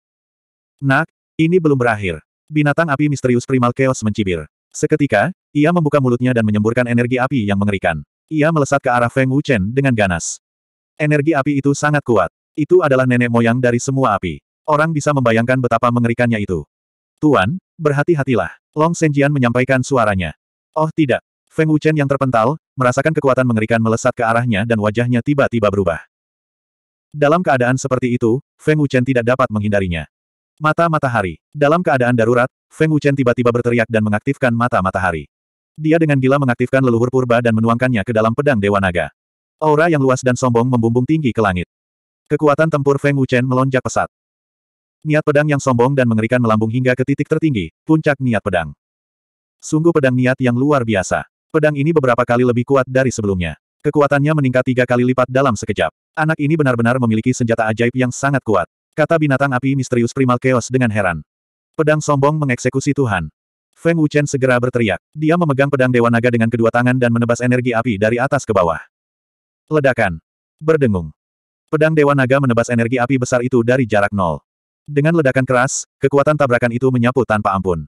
Nak, ini belum berakhir. Binatang api misterius primal chaos mencibir. Seketika, ia membuka mulutnya dan menyemburkan energi api yang mengerikan. Ia melesat ke arah Feng Wuchen dengan ganas. Energi api itu sangat kuat. Itu adalah nenek moyang dari semua api. Orang bisa membayangkan betapa mengerikannya itu. Tuan, berhati-hatilah. Long Senjian menyampaikan suaranya. Oh tidak. Feng Wuchen yang terpental, merasakan kekuatan mengerikan melesat ke arahnya dan wajahnya tiba-tiba berubah. Dalam keadaan seperti itu, Feng Wuchen tidak dapat menghindarinya. Mata matahari. Dalam keadaan darurat, Feng Wuchen tiba-tiba berteriak dan mengaktifkan mata matahari. Dia dengan gila mengaktifkan leluhur purba dan menuangkannya ke dalam pedang Dewa Naga. Aura yang luas dan sombong membumbung tinggi ke langit. Kekuatan tempur Feng Wuchen melonjak pesat. Niat pedang yang sombong dan mengerikan melambung hingga ke titik tertinggi, puncak niat pedang. Sungguh pedang niat yang luar biasa. Pedang ini beberapa kali lebih kuat dari sebelumnya. Kekuatannya meningkat tiga kali lipat dalam sekejap. Anak ini benar-benar memiliki senjata ajaib yang sangat kuat. Kata binatang api misterius primal chaos dengan heran. Pedang sombong mengeksekusi Tuhan. Feng Wuchen segera berteriak. Dia memegang pedang Dewa Naga dengan kedua tangan dan menebas energi api dari atas ke bawah. Ledakan. Berdengung. Pedang Dewa Naga menebas energi api besar itu dari jarak nol. Dengan ledakan keras, kekuatan tabrakan itu menyapu tanpa ampun.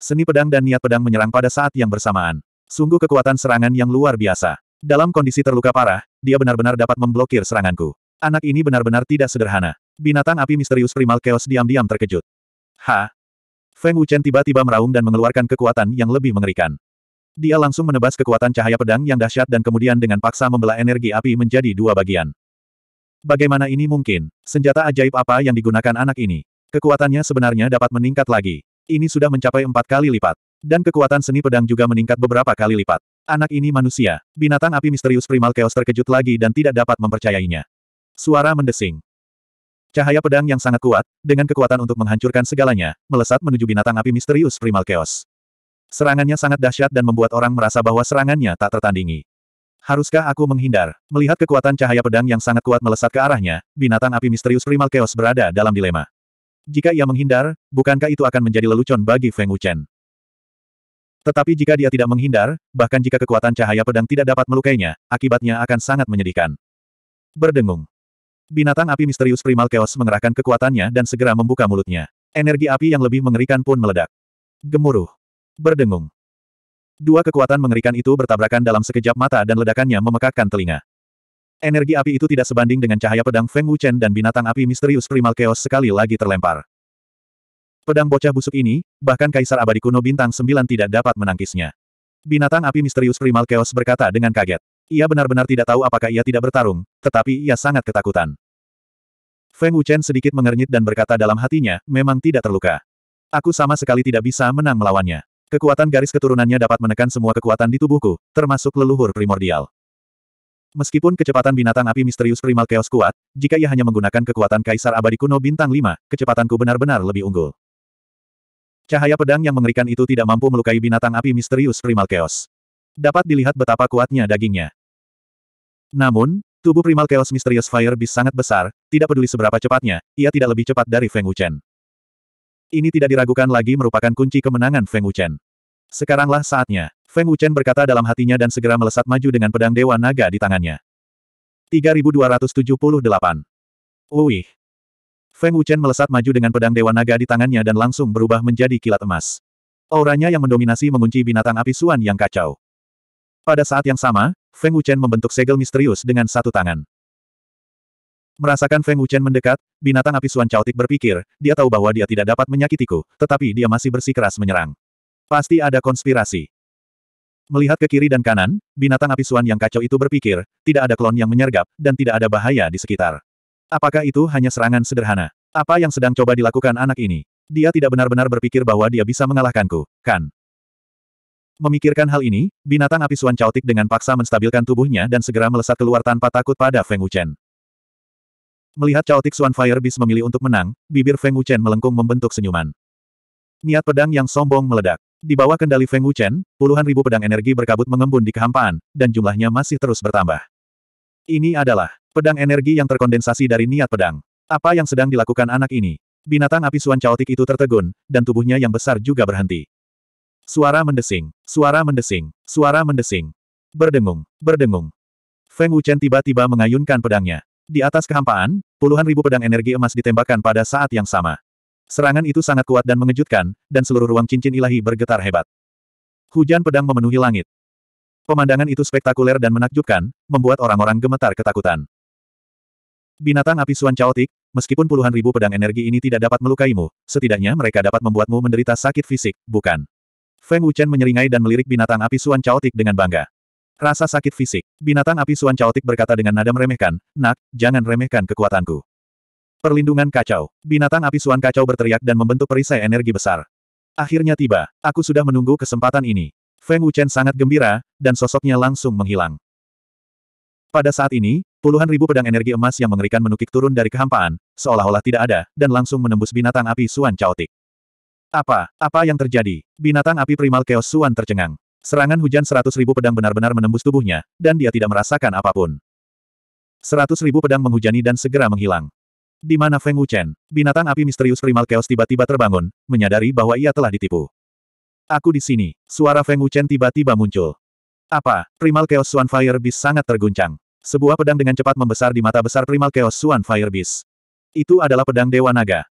Seni pedang dan niat pedang menyerang pada saat yang bersamaan. Sungguh kekuatan serangan yang luar biasa. Dalam kondisi terluka parah, dia benar-benar dapat memblokir seranganku. Anak ini benar-benar tidak sederhana. Binatang api misterius primal chaos diam-diam terkejut. Ha! Feng Wuchen tiba-tiba meraung dan mengeluarkan kekuatan yang lebih mengerikan. Dia langsung menebas kekuatan cahaya pedang yang dahsyat dan kemudian dengan paksa membelah energi api menjadi dua bagian. Bagaimana ini mungkin? Senjata ajaib apa yang digunakan anak ini? Kekuatannya sebenarnya dapat meningkat lagi. Ini sudah mencapai empat kali lipat. Dan kekuatan seni pedang juga meningkat beberapa kali lipat. Anak ini manusia. Binatang api misterius primal chaos terkejut lagi dan tidak dapat mempercayainya. Suara mendesing. Cahaya pedang yang sangat kuat, dengan kekuatan untuk menghancurkan segalanya, melesat menuju binatang api misterius primal chaos. Serangannya sangat dahsyat dan membuat orang merasa bahwa serangannya tak tertandingi. Haruskah aku menghindar? Melihat kekuatan cahaya pedang yang sangat kuat melesat ke arahnya, binatang api misterius primal chaos berada dalam dilema. Jika ia menghindar, bukankah itu akan menjadi lelucon bagi Feng Wuchen? Tetapi jika dia tidak menghindar, bahkan jika kekuatan cahaya pedang tidak dapat melukainya, akibatnya akan sangat menyedihkan. Berdengung. Binatang api misterius primal chaos mengerahkan kekuatannya dan segera membuka mulutnya. Energi api yang lebih mengerikan pun meledak. Gemuruh. Berdengung. Dua kekuatan mengerikan itu bertabrakan dalam sekejap mata dan ledakannya memekakkan telinga. Energi api itu tidak sebanding dengan cahaya pedang Feng Wuchen dan binatang api misterius primal chaos sekali lagi terlempar. Pedang bocah busuk ini, bahkan Kaisar Abadi Kuno Bintang 9 tidak dapat menangkisnya. Binatang api misterius primal chaos berkata dengan kaget. Ia benar-benar tidak tahu apakah ia tidak bertarung, tetapi ia sangat ketakutan. Feng Wuchen sedikit mengernyit dan berkata dalam hatinya, memang tidak terluka. Aku sama sekali tidak bisa menang melawannya. Kekuatan garis keturunannya dapat menekan semua kekuatan di tubuhku, termasuk leluhur primordial. Meskipun kecepatan binatang api misterius primal chaos kuat, jika ia hanya menggunakan kekuatan kaisar abadi kuno bintang 5, kecepatanku benar-benar lebih unggul. Cahaya pedang yang mengerikan itu tidak mampu melukai binatang api misterius primal chaos. Dapat dilihat betapa kuatnya dagingnya. Namun, tubuh primal Chaos Mysterious Fire Beast sangat besar, tidak peduli seberapa cepatnya, ia tidak lebih cepat dari Feng Wuchen. Ini tidak diragukan lagi merupakan kunci kemenangan Feng Wuchen. Sekaranglah saatnya, Feng Wuchen berkata dalam hatinya dan segera melesat maju dengan pedang Dewa Naga di tangannya. 3278. Wuih! Feng Wuchen melesat maju dengan pedang Dewa Naga di tangannya dan langsung berubah menjadi kilat emas. Auranya yang mendominasi mengunci binatang api suan yang kacau. Pada saat yang sama, Feng Wuchen membentuk segel misterius dengan satu tangan. Merasakan Feng Wuchen mendekat, binatang api Suan Chaotik berpikir, dia tahu bahwa dia tidak dapat menyakitiku, tetapi dia masih bersikeras menyerang. Pasti ada konspirasi. Melihat ke kiri dan kanan, binatang api Suan yang kacau itu berpikir, tidak ada klon yang menyergap, dan tidak ada bahaya di sekitar. Apakah itu hanya serangan sederhana? Apa yang sedang coba dilakukan anak ini? Dia tidak benar-benar berpikir bahwa dia bisa mengalahkanku, kan? Memikirkan hal ini, binatang api Suan Chaotik dengan paksa menstabilkan tubuhnya dan segera melesat keluar tanpa takut pada Feng Wuchen. Melihat caotik Suan Fire Beast memilih untuk menang, bibir Feng Wuchen melengkung membentuk senyuman. Niat pedang yang sombong meledak. Di bawah kendali Feng Wuchen, puluhan ribu pedang energi berkabut mengembun di kehampaan, dan jumlahnya masih terus bertambah. Ini adalah pedang energi yang terkondensasi dari niat pedang. Apa yang sedang dilakukan anak ini? Binatang api Suan caotik itu tertegun, dan tubuhnya yang besar juga berhenti. Suara mendesing, suara mendesing, suara mendesing. Berdengung, berdengung. Feng Wuchen tiba-tiba mengayunkan pedangnya. Di atas kehampaan, puluhan ribu pedang energi emas ditembakkan pada saat yang sama. Serangan itu sangat kuat dan mengejutkan, dan seluruh ruang cincin ilahi bergetar hebat. Hujan pedang memenuhi langit. Pemandangan itu spektakuler dan menakjubkan, membuat orang-orang gemetar ketakutan. Binatang api Suan caotik, meskipun puluhan ribu pedang energi ini tidak dapat melukaimu, setidaknya mereka dapat membuatmu menderita sakit fisik, bukan? Feng Wuchen menyeringai dan melirik binatang api Suan Chaotik dengan bangga. Rasa sakit fisik. Binatang api Suan Chaotik berkata dengan nada meremehkan, Nak, jangan remehkan kekuatanku. Perlindungan kacau. Binatang api Suan Kacau berteriak dan membentuk perisai energi besar. Akhirnya tiba, aku sudah menunggu kesempatan ini. Feng Wuchen sangat gembira, dan sosoknya langsung menghilang. Pada saat ini, puluhan ribu pedang energi emas yang mengerikan menukik turun dari kehampaan, seolah-olah tidak ada, dan langsung menembus binatang api Suan Chaotik. Apa, apa yang terjadi? Binatang api primal Chaos Suan tercengang. Serangan hujan seratus ribu pedang benar-benar menembus tubuhnya, dan dia tidak merasakan apapun. Seratus ribu pedang menghujani dan segera menghilang. Di mana Feng Wuchen, binatang api misterius primal Chaos tiba-tiba terbangun, menyadari bahwa ia telah ditipu. Aku di sini, suara Feng Wuchen tiba-tiba muncul. Apa, primal Chaos Suan Fire Beast sangat terguncang. Sebuah pedang dengan cepat membesar di mata besar primal Chaos Suan Fire Beast. Itu adalah pedang Dewa Naga.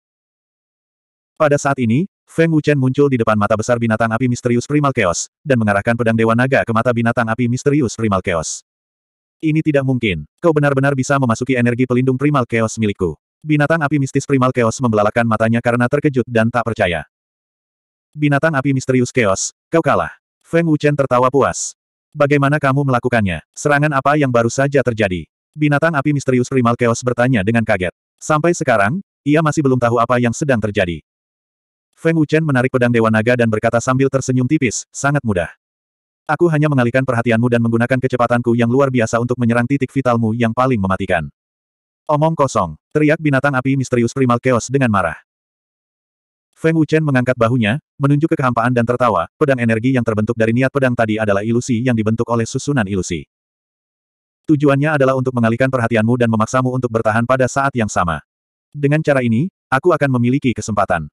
Pada saat ini, Feng Wuchen muncul di depan mata besar binatang api misterius Primal Chaos, dan mengarahkan pedang Dewa Naga ke mata binatang api misterius Primal Chaos. Ini tidak mungkin. Kau benar-benar bisa memasuki energi pelindung Primal Chaos milikku. Binatang api mistis Primal Chaos membelalakan matanya karena terkejut dan tak percaya. Binatang api misterius Chaos, kau kalah. Feng Wuchen tertawa puas. Bagaimana kamu melakukannya? Serangan apa yang baru saja terjadi? Binatang api misterius Primal Chaos bertanya dengan kaget. Sampai sekarang, ia masih belum tahu apa yang sedang terjadi. Feng Wuchen menarik pedang Dewa Naga dan berkata sambil tersenyum tipis, sangat mudah. Aku hanya mengalihkan perhatianmu dan menggunakan kecepatanku yang luar biasa untuk menyerang titik vitalmu yang paling mematikan. Omong kosong, teriak binatang api misterius primal chaos dengan marah. Feng Wuchen mengangkat bahunya, menunjuk ke kehampaan dan tertawa, pedang energi yang terbentuk dari niat pedang tadi adalah ilusi yang dibentuk oleh susunan ilusi. Tujuannya adalah untuk mengalihkan perhatianmu dan memaksamu untuk bertahan pada saat yang sama. Dengan cara ini, aku akan memiliki kesempatan.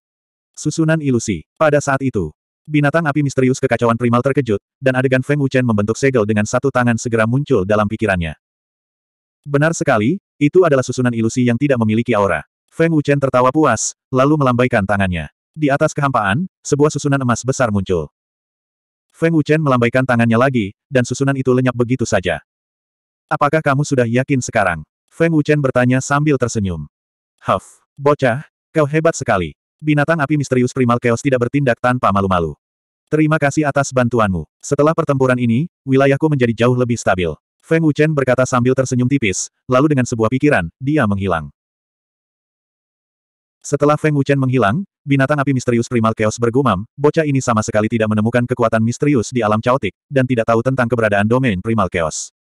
Susunan ilusi. Pada saat itu, binatang api misterius kekacauan primal terkejut, dan adegan Feng Wuchen membentuk segel dengan satu tangan segera muncul dalam pikirannya. Benar sekali, itu adalah susunan ilusi yang tidak memiliki aura. Feng Wuchen tertawa puas, lalu melambaikan tangannya. Di atas kehampaan, sebuah susunan emas besar muncul. Feng Wuchen melambaikan tangannya lagi, dan susunan itu lenyap begitu saja. Apakah kamu sudah yakin sekarang? Feng Wuchen bertanya sambil tersenyum. Huff, bocah, kau hebat sekali. Binatang api misterius primal chaos tidak bertindak tanpa malu-malu. Terima kasih atas bantuanmu. Setelah pertempuran ini, wilayahku menjadi jauh lebih stabil. Feng Wuchen berkata sambil tersenyum tipis, lalu dengan sebuah pikiran, dia menghilang. Setelah Feng Wuchen menghilang, binatang api misterius primal chaos bergumam, bocah ini sama sekali tidak menemukan kekuatan misterius di alam caotik, dan tidak tahu tentang keberadaan domain primal chaos.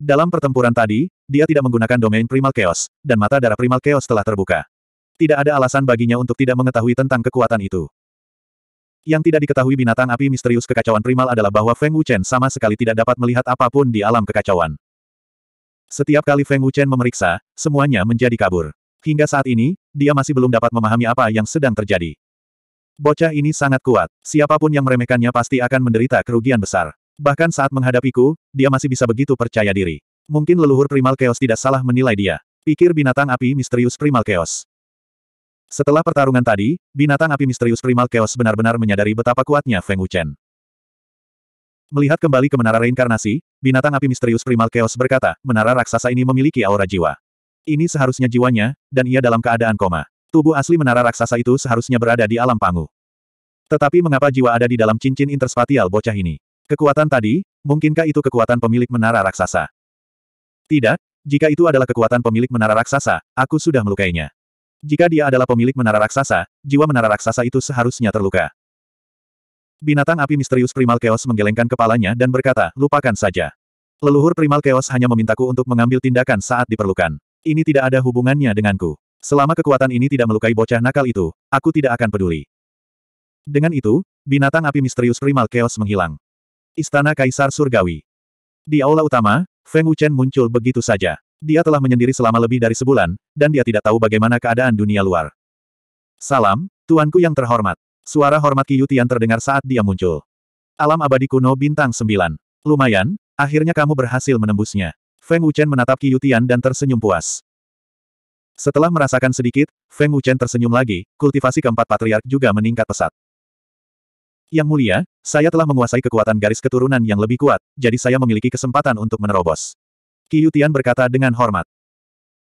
Dalam pertempuran tadi, dia tidak menggunakan domain primal chaos, dan mata darah primal chaos telah terbuka. Tidak ada alasan baginya untuk tidak mengetahui tentang kekuatan itu. Yang tidak diketahui binatang api misterius kekacauan primal adalah bahwa Feng Wuchen sama sekali tidak dapat melihat apapun di alam kekacauan. Setiap kali Feng Wuchen memeriksa, semuanya menjadi kabur. Hingga saat ini, dia masih belum dapat memahami apa yang sedang terjadi. Bocah ini sangat kuat. Siapapun yang meremehkannya pasti akan menderita kerugian besar. Bahkan saat menghadapiku, dia masih bisa begitu percaya diri. Mungkin leluhur primal chaos tidak salah menilai dia. Pikir binatang api misterius primal chaos. Setelah pertarungan tadi, binatang api misterius primal chaos benar-benar menyadari betapa kuatnya Feng Wuchen. Melihat kembali ke menara reinkarnasi, binatang api misterius primal chaos berkata, menara raksasa ini memiliki aura jiwa. Ini seharusnya jiwanya, dan ia dalam keadaan koma. Tubuh asli menara raksasa itu seharusnya berada di alam pangu. Tetapi mengapa jiwa ada di dalam cincin interspatial bocah ini? Kekuatan tadi, mungkinkah itu kekuatan pemilik menara raksasa? Tidak, jika itu adalah kekuatan pemilik menara raksasa, aku sudah melukainya. Jika dia adalah pemilik menara raksasa, jiwa menara raksasa itu seharusnya terluka. Binatang api misterius primal chaos menggelengkan kepalanya dan berkata, lupakan saja. Leluhur primal chaos hanya memintaku untuk mengambil tindakan saat diperlukan. Ini tidak ada hubungannya denganku. Selama kekuatan ini tidak melukai bocah nakal itu, aku tidak akan peduli. Dengan itu, binatang api misterius primal chaos menghilang. Istana Kaisar Surgawi. Di aula utama, Feng Wuchen muncul begitu saja. Dia telah menyendiri selama lebih dari sebulan, dan dia tidak tahu bagaimana keadaan dunia luar. Salam, tuanku yang terhormat. Suara hormat Qi Yutian terdengar saat dia muncul. Alam abadi kuno bintang sembilan. Lumayan, akhirnya kamu berhasil menembusnya. Feng Wuchen menatap Qi Yutian dan tersenyum puas. Setelah merasakan sedikit, Feng Wuchen tersenyum lagi, kultivasi keempat patriark juga meningkat pesat. Yang mulia, saya telah menguasai kekuatan garis keturunan yang lebih kuat, jadi saya memiliki kesempatan untuk menerobos. Qiu Tian berkata dengan hormat.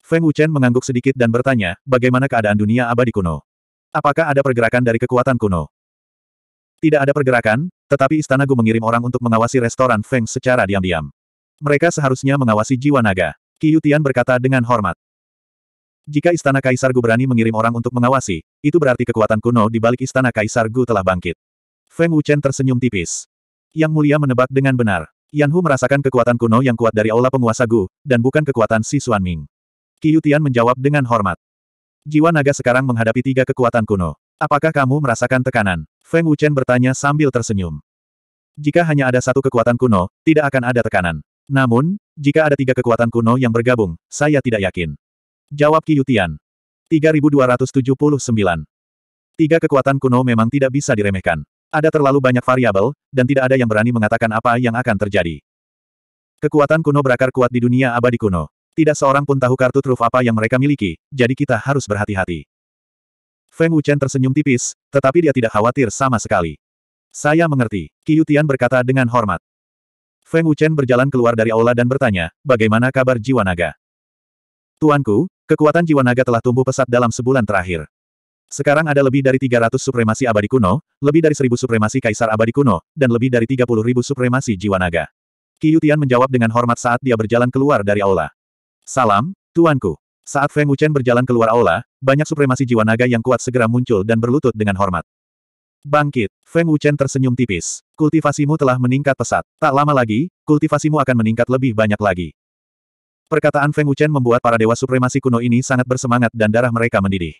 Feng Wuchen mengangguk sedikit dan bertanya, bagaimana keadaan dunia abadi kuno? Apakah ada pergerakan dari kekuatan kuno? Tidak ada pergerakan, tetapi Istana Gu mengirim orang untuk mengawasi restoran Feng secara diam-diam. Mereka seharusnya mengawasi jiwa naga. Qiu Tian berkata dengan hormat. Jika Istana Kaisar Gu berani mengirim orang untuk mengawasi, itu berarti kekuatan kuno di balik Istana Kaisar Gu telah bangkit. Feng Wuchen tersenyum tipis. Yang mulia menebak dengan benar. Yan Hu merasakan kekuatan kuno yang kuat dari aula penguasa Gu, dan bukan kekuatan Si Xuan Ming. Qiu menjawab dengan hormat. Jiwa naga sekarang menghadapi tiga kekuatan kuno. Apakah kamu merasakan tekanan? Feng Wuchen bertanya sambil tersenyum. Jika hanya ada satu kekuatan kuno, tidak akan ada tekanan. Namun, jika ada tiga kekuatan kuno yang bergabung, saya tidak yakin. Jawab Qi Yutian. 3279. Tiga kekuatan kuno memang tidak bisa diremehkan. Ada terlalu banyak variabel, dan tidak ada yang berani mengatakan apa yang akan terjadi. Kekuatan kuno berakar kuat di dunia abadi kuno. Tidak seorang pun tahu kartu truf apa yang mereka miliki, jadi kita harus berhati-hati. Feng Wuchen tersenyum tipis, tetapi dia tidak khawatir sama sekali. Saya mengerti, Qiyutian berkata dengan hormat. Feng Wuchen berjalan keluar dari aula dan bertanya, bagaimana kabar jiwa naga? Tuanku, kekuatan jiwa naga telah tumbuh pesat dalam sebulan terakhir. Sekarang ada lebih dari 300 supremasi abadi kuno, lebih dari 1000 supremasi kaisar abadi kuno, dan lebih dari ribu supremasi jiwa naga. Tian menjawab dengan hormat saat dia berjalan keluar dari aula. Salam, tuanku. Saat Feng Wuchen berjalan keluar aula, banyak supremasi jiwa naga yang kuat segera muncul dan berlutut dengan hormat. Bangkit, Feng Wuchen tersenyum tipis. Kultivasimu telah meningkat pesat. Tak lama lagi, kultivasimu akan meningkat lebih banyak lagi. Perkataan Feng Wuchen membuat para dewa supremasi kuno ini sangat bersemangat dan darah mereka mendidih.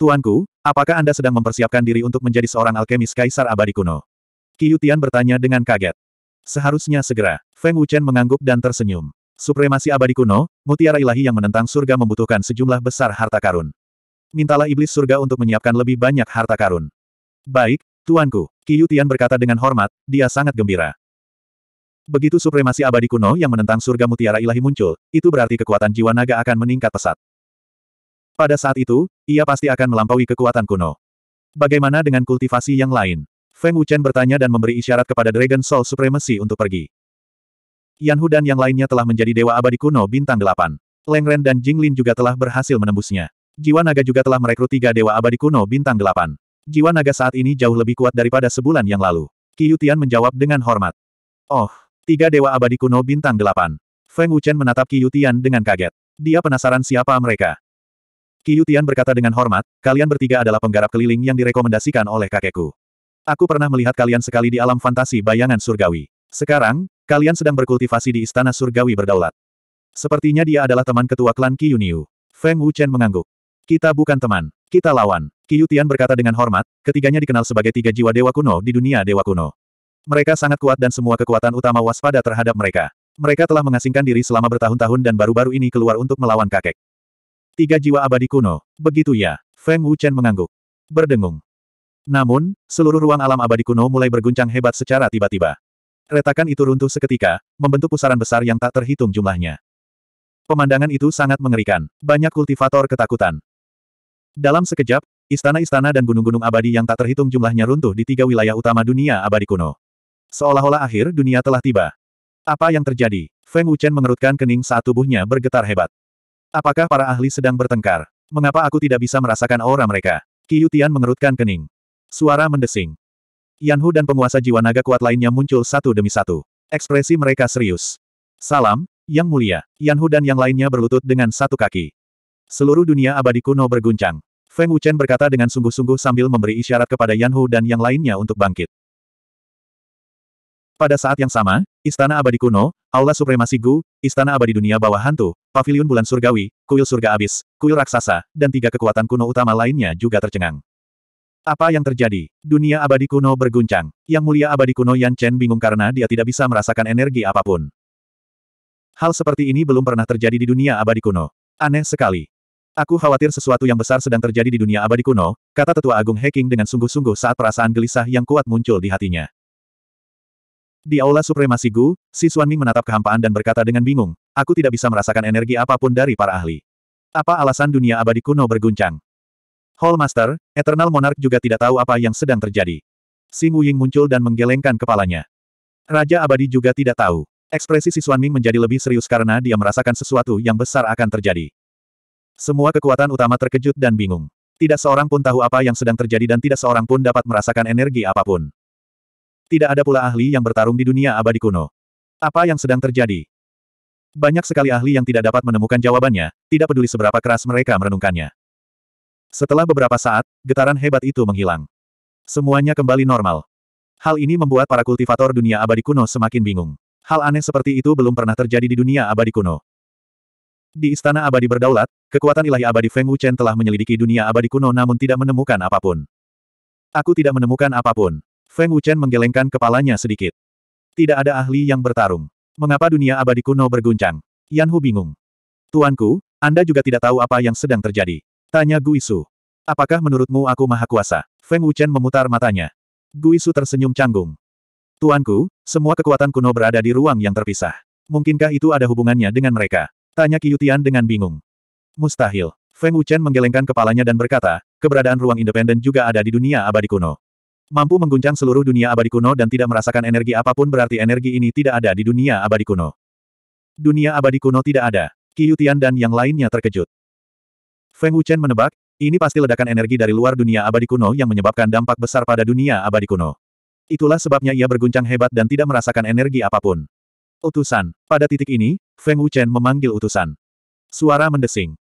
Tuanku, apakah Anda sedang mempersiapkan diri untuk menjadi seorang alkemis kaisar abadi kuno? Qiutian bertanya dengan kaget. Seharusnya segera. Feng Wuchen mengangguk dan tersenyum. Supremasi abadi kuno, mutiara ilahi yang menentang surga membutuhkan sejumlah besar harta karun. Mintalah iblis surga untuk menyiapkan lebih banyak harta karun. Baik, Tuanku, Qiu Tian berkata dengan hormat, dia sangat gembira. Begitu supremasi abadi kuno yang menentang surga mutiara ilahi muncul, itu berarti kekuatan jiwa naga akan meningkat pesat. Pada saat itu, ia pasti akan melampaui kekuatan kuno. Bagaimana dengan kultivasi yang lain? Feng Wuchen bertanya dan memberi isyarat kepada Dragon Soul Supremacy untuk pergi. Yan Hu dan yang lainnya telah menjadi dewa abadi kuno bintang delapan. Leng Ren dan Jing Lin juga telah berhasil menembusnya. Jiwa naga juga telah merekrut tiga dewa abadi kuno bintang delapan. Jiwa naga saat ini jauh lebih kuat daripada sebulan yang lalu. Tian menjawab dengan hormat. Oh, tiga dewa abadi kuno bintang delapan. Feng Wuchen menatap Tian dengan kaget. Dia penasaran siapa mereka. Qi Yutian berkata dengan hormat, kalian bertiga adalah penggarap keliling yang direkomendasikan oleh kakekku. Aku pernah melihat kalian sekali di alam fantasi bayangan surgawi. Sekarang, kalian sedang berkultivasi di istana surgawi berdaulat. Sepertinya dia adalah teman ketua klan Qi Yuniu. Feng Wuchen mengangguk. Kita bukan teman, kita lawan. Qi Yutian berkata dengan hormat, ketiganya dikenal sebagai tiga jiwa dewa kuno di dunia dewa kuno. Mereka sangat kuat dan semua kekuatan utama waspada terhadap mereka. Mereka telah mengasingkan diri selama bertahun-tahun dan baru-baru ini keluar untuk melawan kakek. Tiga jiwa abadi kuno, begitu ya. Feng Wuchen mengangguk. Berdengung. Namun, seluruh ruang alam abadi kuno mulai berguncang hebat secara tiba-tiba. Retakan itu runtuh seketika, membentuk pusaran besar yang tak terhitung jumlahnya. Pemandangan itu sangat mengerikan, banyak kultivator ketakutan. Dalam sekejap, istana-istana dan gunung-gunung abadi yang tak terhitung jumlahnya runtuh di tiga wilayah utama dunia abadi kuno. Seolah-olah akhir dunia telah tiba. Apa yang terjadi? Feng Wuchen mengerutkan kening saat tubuhnya bergetar hebat. Apakah para ahli sedang bertengkar? Mengapa aku tidak bisa merasakan aura mereka? Qiyu Tian mengerutkan kening. Suara mendesing. Yanhu dan penguasa jiwa naga kuat lainnya muncul satu demi satu. Ekspresi mereka serius. Salam, Yang Mulia. Yanhu dan yang lainnya berlutut dengan satu kaki. Seluruh dunia abadi kuno berguncang. Feng Wuchen berkata dengan sungguh-sungguh sambil memberi isyarat kepada Yanhu dan yang lainnya untuk bangkit. Pada saat yang sama, Istana Abadi Kuno, Aula Supremasi Gu, Istana Abadi Dunia Bawah Hantu, Pavilion Bulan Surgawi, Kuil Surga Abis, Kuil Raksasa, dan tiga kekuatan kuno utama lainnya juga tercengang. Apa yang terjadi? Dunia abadi kuno berguncang. Yang mulia abadi kuno Yan Chen bingung karena dia tidak bisa merasakan energi apapun. Hal seperti ini belum pernah terjadi di dunia abadi kuno. Aneh sekali. Aku khawatir sesuatu yang besar sedang terjadi di dunia abadi kuno, kata Tetua Agung Heking dengan sungguh-sungguh saat perasaan gelisah yang kuat muncul di hatinya. Di Aula Supremasi Gu, si Ming menatap kehampaan dan berkata dengan bingung, aku tidak bisa merasakan energi apapun dari para ahli. Apa alasan dunia abadi kuno berguncang? Hallmaster, Eternal Monarch juga tidak tahu apa yang sedang terjadi. Sing Wuying muncul dan menggelengkan kepalanya. Raja abadi juga tidak tahu. Ekspresi si Ming menjadi lebih serius karena dia merasakan sesuatu yang besar akan terjadi. Semua kekuatan utama terkejut dan bingung. Tidak seorang pun tahu apa yang sedang terjadi dan tidak seorang pun dapat merasakan energi apapun. Tidak ada pula ahli yang bertarung di dunia abadi kuno. Apa yang sedang terjadi? Banyak sekali ahli yang tidak dapat menemukan jawabannya, tidak peduli seberapa keras mereka merenungkannya. Setelah beberapa saat, getaran hebat itu menghilang. Semuanya kembali normal. Hal ini membuat para kultivator dunia abadi kuno semakin bingung. Hal aneh seperti itu belum pernah terjadi di dunia abadi kuno. Di istana abadi berdaulat, kekuatan ilahi abadi Feng Wuchen telah menyelidiki dunia abadi kuno namun tidak menemukan apapun. Aku tidak menemukan apapun. Feng Wuchen menggelengkan kepalanya sedikit. Tidak ada ahli yang bertarung. Mengapa dunia abadi kuno berguncang? Yan Hu bingung. Tuanku, Anda juga tidak tahu apa yang sedang terjadi. Tanya Guisu. Apakah menurutmu aku maha kuasa? Feng Wuchen memutar matanya. Guisu tersenyum canggung. Tuanku, semua kekuatan kuno berada di ruang yang terpisah. Mungkinkah itu ada hubungannya dengan mereka? Tanya Yutian dengan bingung. Mustahil. Feng Wuchen menggelengkan kepalanya dan berkata, keberadaan ruang independen juga ada di dunia abadi kuno. Mampu mengguncang seluruh dunia abadi kuno dan tidak merasakan energi apapun berarti energi ini tidak ada di dunia abadi kuno. Dunia abadi kuno tidak ada. Qiyutian dan yang lainnya terkejut. Feng Wuchen menebak, ini pasti ledakan energi dari luar dunia abadi kuno yang menyebabkan dampak besar pada dunia abadi kuno. Itulah sebabnya ia berguncang hebat dan tidak merasakan energi apapun. Utusan. Pada titik ini, Feng Wuchen memanggil utusan. Suara mendesing.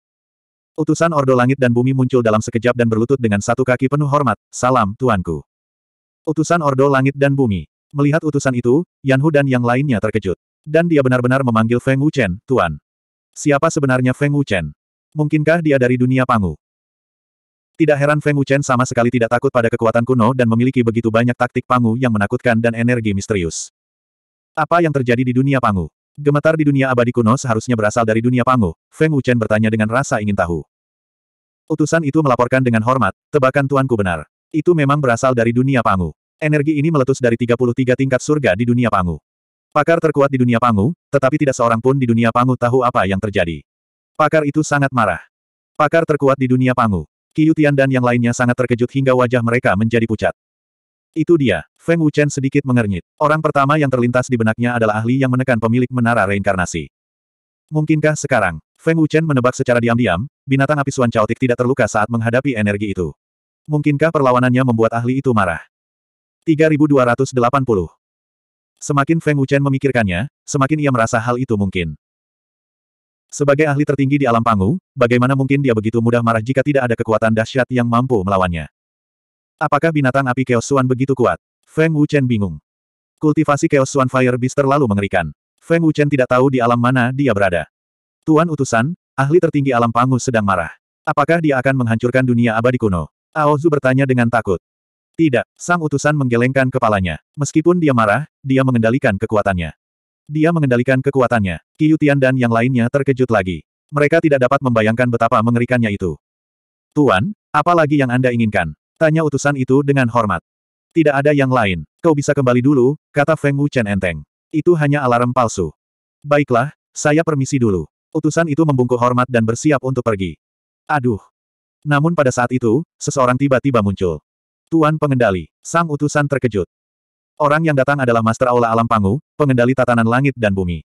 Utusan Ordo Langit dan Bumi muncul dalam sekejap dan berlutut dengan satu kaki penuh hormat, salam, tuanku. Utusan Ordo Langit dan Bumi. Melihat utusan itu, Yanhu dan yang lainnya terkejut. Dan dia benar-benar memanggil Feng Wuchen, Tuan. Siapa sebenarnya Feng Wuchen? Mungkinkah dia dari dunia Pangu? Tidak heran Feng Wuchen sama sekali tidak takut pada kekuatan kuno dan memiliki begitu banyak taktik Pangu yang menakutkan dan energi misterius. Apa yang terjadi di dunia Pangu? Gemetar di dunia abadi kuno seharusnya berasal dari dunia Pangu, Feng Wuchen bertanya dengan rasa ingin tahu. Utusan itu melaporkan dengan hormat, tebakan tuanku benar. Itu memang berasal dari dunia Pangu. Energi ini meletus dari 33 tingkat surga di dunia Pangu. Pakar terkuat di dunia Pangu, tetapi tidak seorang pun di dunia Pangu tahu apa yang terjadi. Pakar itu sangat marah. Pakar terkuat di dunia Pangu. Tian dan yang lainnya sangat terkejut hingga wajah mereka menjadi pucat. Itu dia, Feng Wuchen sedikit mengernyit. Orang pertama yang terlintas di benaknya adalah ahli yang menekan pemilik menara reinkarnasi. Mungkinkah sekarang, Feng Wuchen menebak secara diam-diam, binatang api Suan Chaotik tidak terluka saat menghadapi energi itu. Mungkinkah perlawanannya membuat ahli itu marah? 3280. Semakin Feng Wuchen memikirkannya, semakin ia merasa hal itu mungkin. Sebagai ahli tertinggi di alam pangu, bagaimana mungkin dia begitu mudah marah jika tidak ada kekuatan dahsyat yang mampu melawannya? Apakah binatang api Chaos begitu kuat? Feng Wuchen bingung. Kultivasi Chaos Suan Fire Beast terlalu mengerikan. Feng Wuchen tidak tahu di alam mana dia berada. Tuan utusan, ahli tertinggi alam pangu sedang marah. Apakah dia akan menghancurkan dunia abadi kuno? Aozu bertanya dengan takut. Tidak, sang utusan menggelengkan kepalanya. Meskipun dia marah, dia mengendalikan kekuatannya. Dia mengendalikan kekuatannya. Qiyutian dan yang lainnya terkejut lagi. Mereka tidak dapat membayangkan betapa mengerikannya itu. Tuan, apa lagi yang Anda inginkan? Tanya utusan itu dengan hormat. Tidak ada yang lain. Kau bisa kembali dulu, kata Feng Wu Chen enteng. Itu hanya alarm palsu. Baiklah, saya permisi dulu. Utusan itu membungkuk hormat dan bersiap untuk pergi. Aduh, namun pada saat itu, seseorang tiba-tiba muncul. Tuan pengendali, sang utusan terkejut. Orang yang datang adalah Master Aula Alam Pangu, pengendali tatanan langit dan bumi.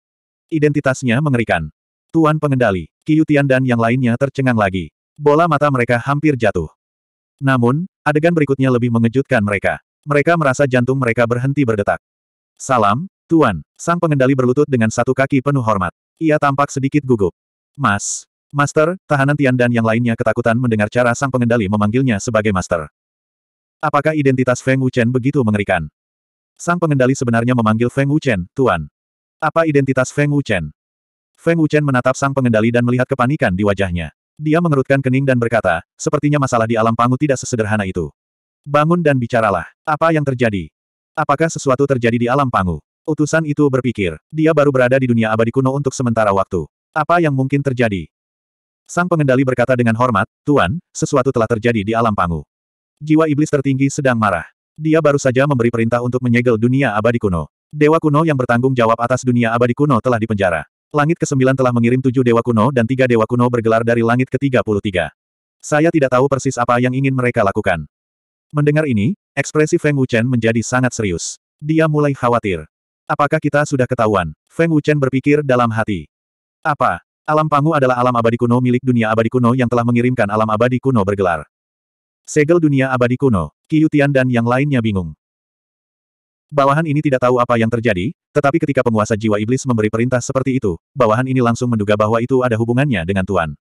Identitasnya mengerikan. Tuan pengendali, Kiyutian dan yang lainnya tercengang lagi. Bola mata mereka hampir jatuh. Namun, adegan berikutnya lebih mengejutkan mereka. Mereka merasa jantung mereka berhenti berdetak. Salam, Tuan. Sang pengendali berlutut dengan satu kaki penuh hormat. Ia tampak sedikit gugup. Mas, Master, tahanan Tian dan yang lainnya ketakutan mendengar cara sang pengendali memanggilnya sebagai Master. Apakah identitas Feng Wuchen begitu mengerikan? Sang pengendali sebenarnya memanggil Feng Wuchen, Tuan. Apa identitas Feng Wuchen? Feng Wuchen menatap sang pengendali dan melihat kepanikan di wajahnya. Dia mengerutkan kening dan berkata, sepertinya masalah di alam pangu tidak sesederhana itu. Bangun dan bicaralah. Apa yang terjadi? Apakah sesuatu terjadi di alam pangu? Utusan itu berpikir, dia baru berada di dunia abadi kuno untuk sementara waktu. Apa yang mungkin terjadi? Sang pengendali berkata dengan hormat, Tuan, sesuatu telah terjadi di alam pangu. Jiwa iblis tertinggi sedang marah. Dia baru saja memberi perintah untuk menyegel dunia abadi kuno. Dewa kuno yang bertanggung jawab atas dunia abadi kuno telah dipenjara. Langit ke-9 telah mengirim tujuh dewa kuno dan tiga dewa kuno bergelar dari langit ke-33. Saya tidak tahu persis apa yang ingin mereka lakukan. Mendengar ini, ekspresi Feng Wuchen menjadi sangat serius. Dia mulai khawatir. Apakah kita sudah ketahuan? Feng Wuchen berpikir dalam hati. Apa? Alam Pangu adalah alam abadi kuno milik dunia abadi kuno yang telah mengirimkan alam abadi kuno bergelar. Segel dunia abadi kuno, Kiyutian dan yang lainnya bingung. Bawahan ini tidak tahu apa yang terjadi, tetapi ketika penguasa jiwa iblis memberi perintah seperti itu, bawahan ini langsung menduga bahwa itu ada hubungannya dengan Tuan.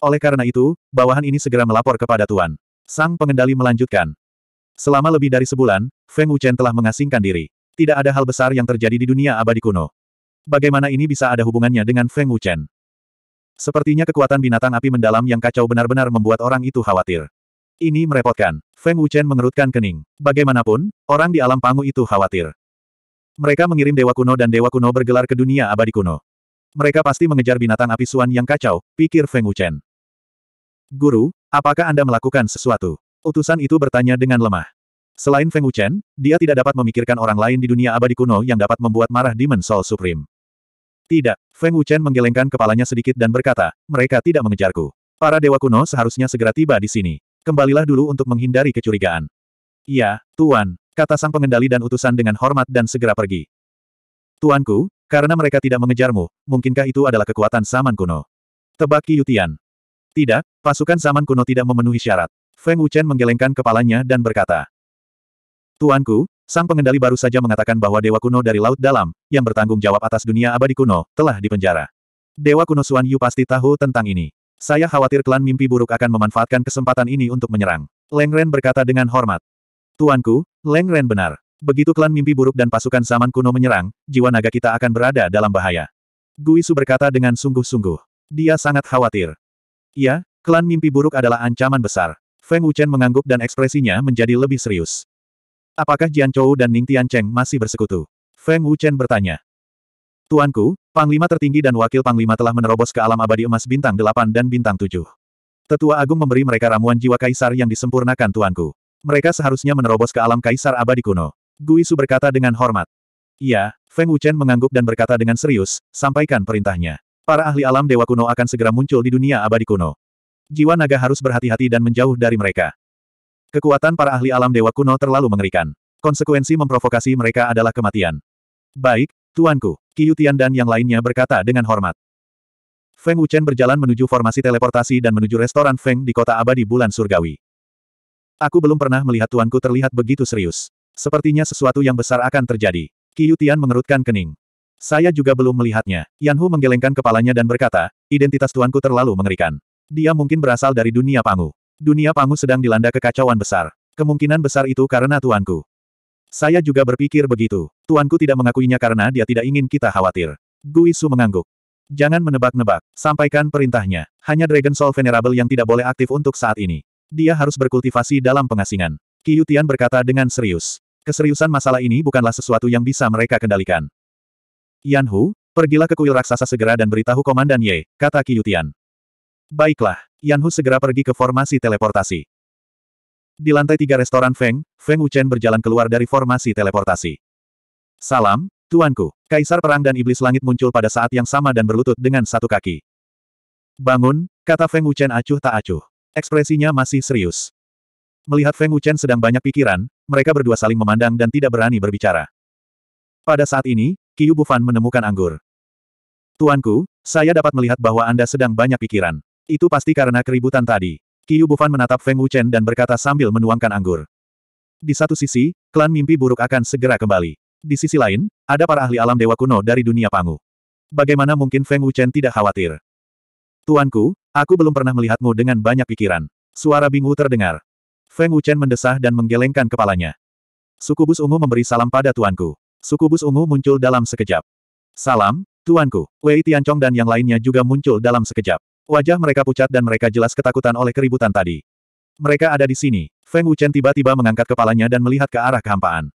Oleh karena itu, bawahan ini segera melapor kepada Tuan. Sang pengendali melanjutkan. Selama lebih dari sebulan, Feng Wuchen telah mengasingkan diri. Tidak ada hal besar yang terjadi di dunia abadi kuno. Bagaimana ini bisa ada hubungannya dengan Feng Wuchen? Sepertinya kekuatan binatang api mendalam yang kacau benar-benar membuat orang itu khawatir. Ini merepotkan. Feng Wuchen mengerutkan kening. Bagaimanapun, orang di alam pangu itu khawatir. Mereka mengirim Dewa Kuno dan Dewa Kuno bergelar ke dunia abadi kuno. Mereka pasti mengejar binatang api suan yang kacau, pikir Feng Wuchen. Guru, apakah Anda melakukan sesuatu? Utusan itu bertanya dengan lemah. Selain Feng Wuchen, dia tidak dapat memikirkan orang lain di dunia abadi kuno yang dapat membuat marah Demon Soul Supreme. Tidak. Feng Wuchen menggelengkan kepalanya sedikit dan berkata, mereka tidak mengejarku. Para dewa kuno seharusnya segera tiba di sini. Kembalilah dulu untuk menghindari kecurigaan. Ya, Tuan, kata sang pengendali dan utusan dengan hormat dan segera pergi. Tuanku, karena mereka tidak mengejarmu, mungkinkah itu adalah kekuatan zaman kuno? Tebak Yutian. Tidak, pasukan zaman kuno tidak memenuhi syarat. Feng Wuchen menggelengkan kepalanya dan berkata, Tuanku, sang pengendali baru saja mengatakan bahwa Dewa Kuno dari Laut Dalam, yang bertanggung jawab atas dunia abadi kuno, telah dipenjara. Dewa Kuno Suan Yu pasti tahu tentang ini. Saya khawatir klan mimpi buruk akan memanfaatkan kesempatan ini untuk menyerang. Leng Ren berkata dengan hormat. Tuanku, Leng Ren benar. Begitu klan mimpi buruk dan pasukan zaman kuno menyerang, jiwa naga kita akan berada dalam bahaya. Guisu berkata dengan sungguh-sungguh. Dia sangat khawatir. Ya, klan mimpi buruk adalah ancaman besar. Feng Wuchen mengangguk dan ekspresinya menjadi lebih serius. Apakah Jian Chou dan Ning Tian Cheng masih bersekutu? Feng Wuchen bertanya. Tuanku, Panglima tertinggi dan Wakil Panglima telah menerobos ke alam abadi emas bintang 8 dan bintang 7. Tetua Agung memberi mereka ramuan jiwa kaisar yang disempurnakan Tuanku. Mereka seharusnya menerobos ke alam kaisar abadi kuno. Guisu berkata dengan hormat. Iya, Feng Wuchen mengangguk dan berkata dengan serius, sampaikan perintahnya. Para ahli alam dewa kuno akan segera muncul di dunia abadi kuno. Jiwa naga harus berhati-hati dan menjauh dari mereka. Kekuatan para ahli alam dewa kuno terlalu mengerikan. Konsekuensi memprovokasi mereka adalah kematian. Baik, Tuanku, Qiu dan yang lainnya berkata dengan hormat. Feng Wuchen berjalan menuju formasi teleportasi dan menuju restoran Feng di kota abadi bulan surgawi. Aku belum pernah melihat tuanku terlihat begitu serius. Sepertinya sesuatu yang besar akan terjadi. Qiu mengerutkan kening. Saya juga belum melihatnya. Yanhu menggelengkan kepalanya dan berkata, identitas tuanku terlalu mengerikan. Dia mungkin berasal dari dunia Pangu. Dunia Pangu sedang dilanda kekacauan besar. Kemungkinan besar itu karena tuanku. Saya juga berpikir begitu. Tuanku tidak mengakuinya karena dia tidak ingin kita khawatir. Guisu mengangguk. Jangan menebak-nebak, sampaikan perintahnya. Hanya Dragon Soul Venerable yang tidak boleh aktif untuk saat ini. Dia harus berkultivasi dalam pengasingan. Kiyutian berkata dengan serius. Keseriusan masalah ini bukanlah sesuatu yang bisa mereka kendalikan. Yan Hu, pergilah ke kuil raksasa segera dan beritahu Komandan Ye, kata Kiyutian. Baiklah, Yan Hu segera pergi ke formasi teleportasi. Di lantai tiga restoran Feng, Feng Wuchen berjalan keluar dari formasi teleportasi. Salam, Tuanku. Kaisar Perang dan Iblis Langit muncul pada saat yang sama dan berlutut dengan satu kaki. Bangun, kata Feng Wuchen acuh tak acuh. Ekspresinya masih serius. Melihat Feng Wuchen sedang banyak pikiran, mereka berdua saling memandang dan tidak berani berbicara. Pada saat ini, Qiu Bufan menemukan anggur. Tuanku, saya dapat melihat bahwa Anda sedang banyak pikiran. Itu pasti karena keributan tadi. Qiu Bufan menatap Feng Wuchen dan berkata sambil menuangkan anggur. Di satu sisi, klan mimpi buruk akan segera kembali. Di sisi lain, ada para ahli alam dewa kuno dari dunia Pangu. Bagaimana mungkin Feng Wuchen tidak khawatir? Tuanku, aku belum pernah melihatmu dengan banyak pikiran. Suara bingung terdengar. Feng Wuchen mendesah dan menggelengkan kepalanya. Sukubus ungu memberi salam pada tuanku. Sukubus ungu muncul dalam sekejap. Salam, tuanku. Wei Tianchong dan yang lainnya juga muncul dalam sekejap. Wajah mereka pucat dan mereka jelas ketakutan oleh keributan tadi. Mereka ada di sini. Feng Wuchen tiba-tiba mengangkat kepalanya dan melihat ke arah kehampaan.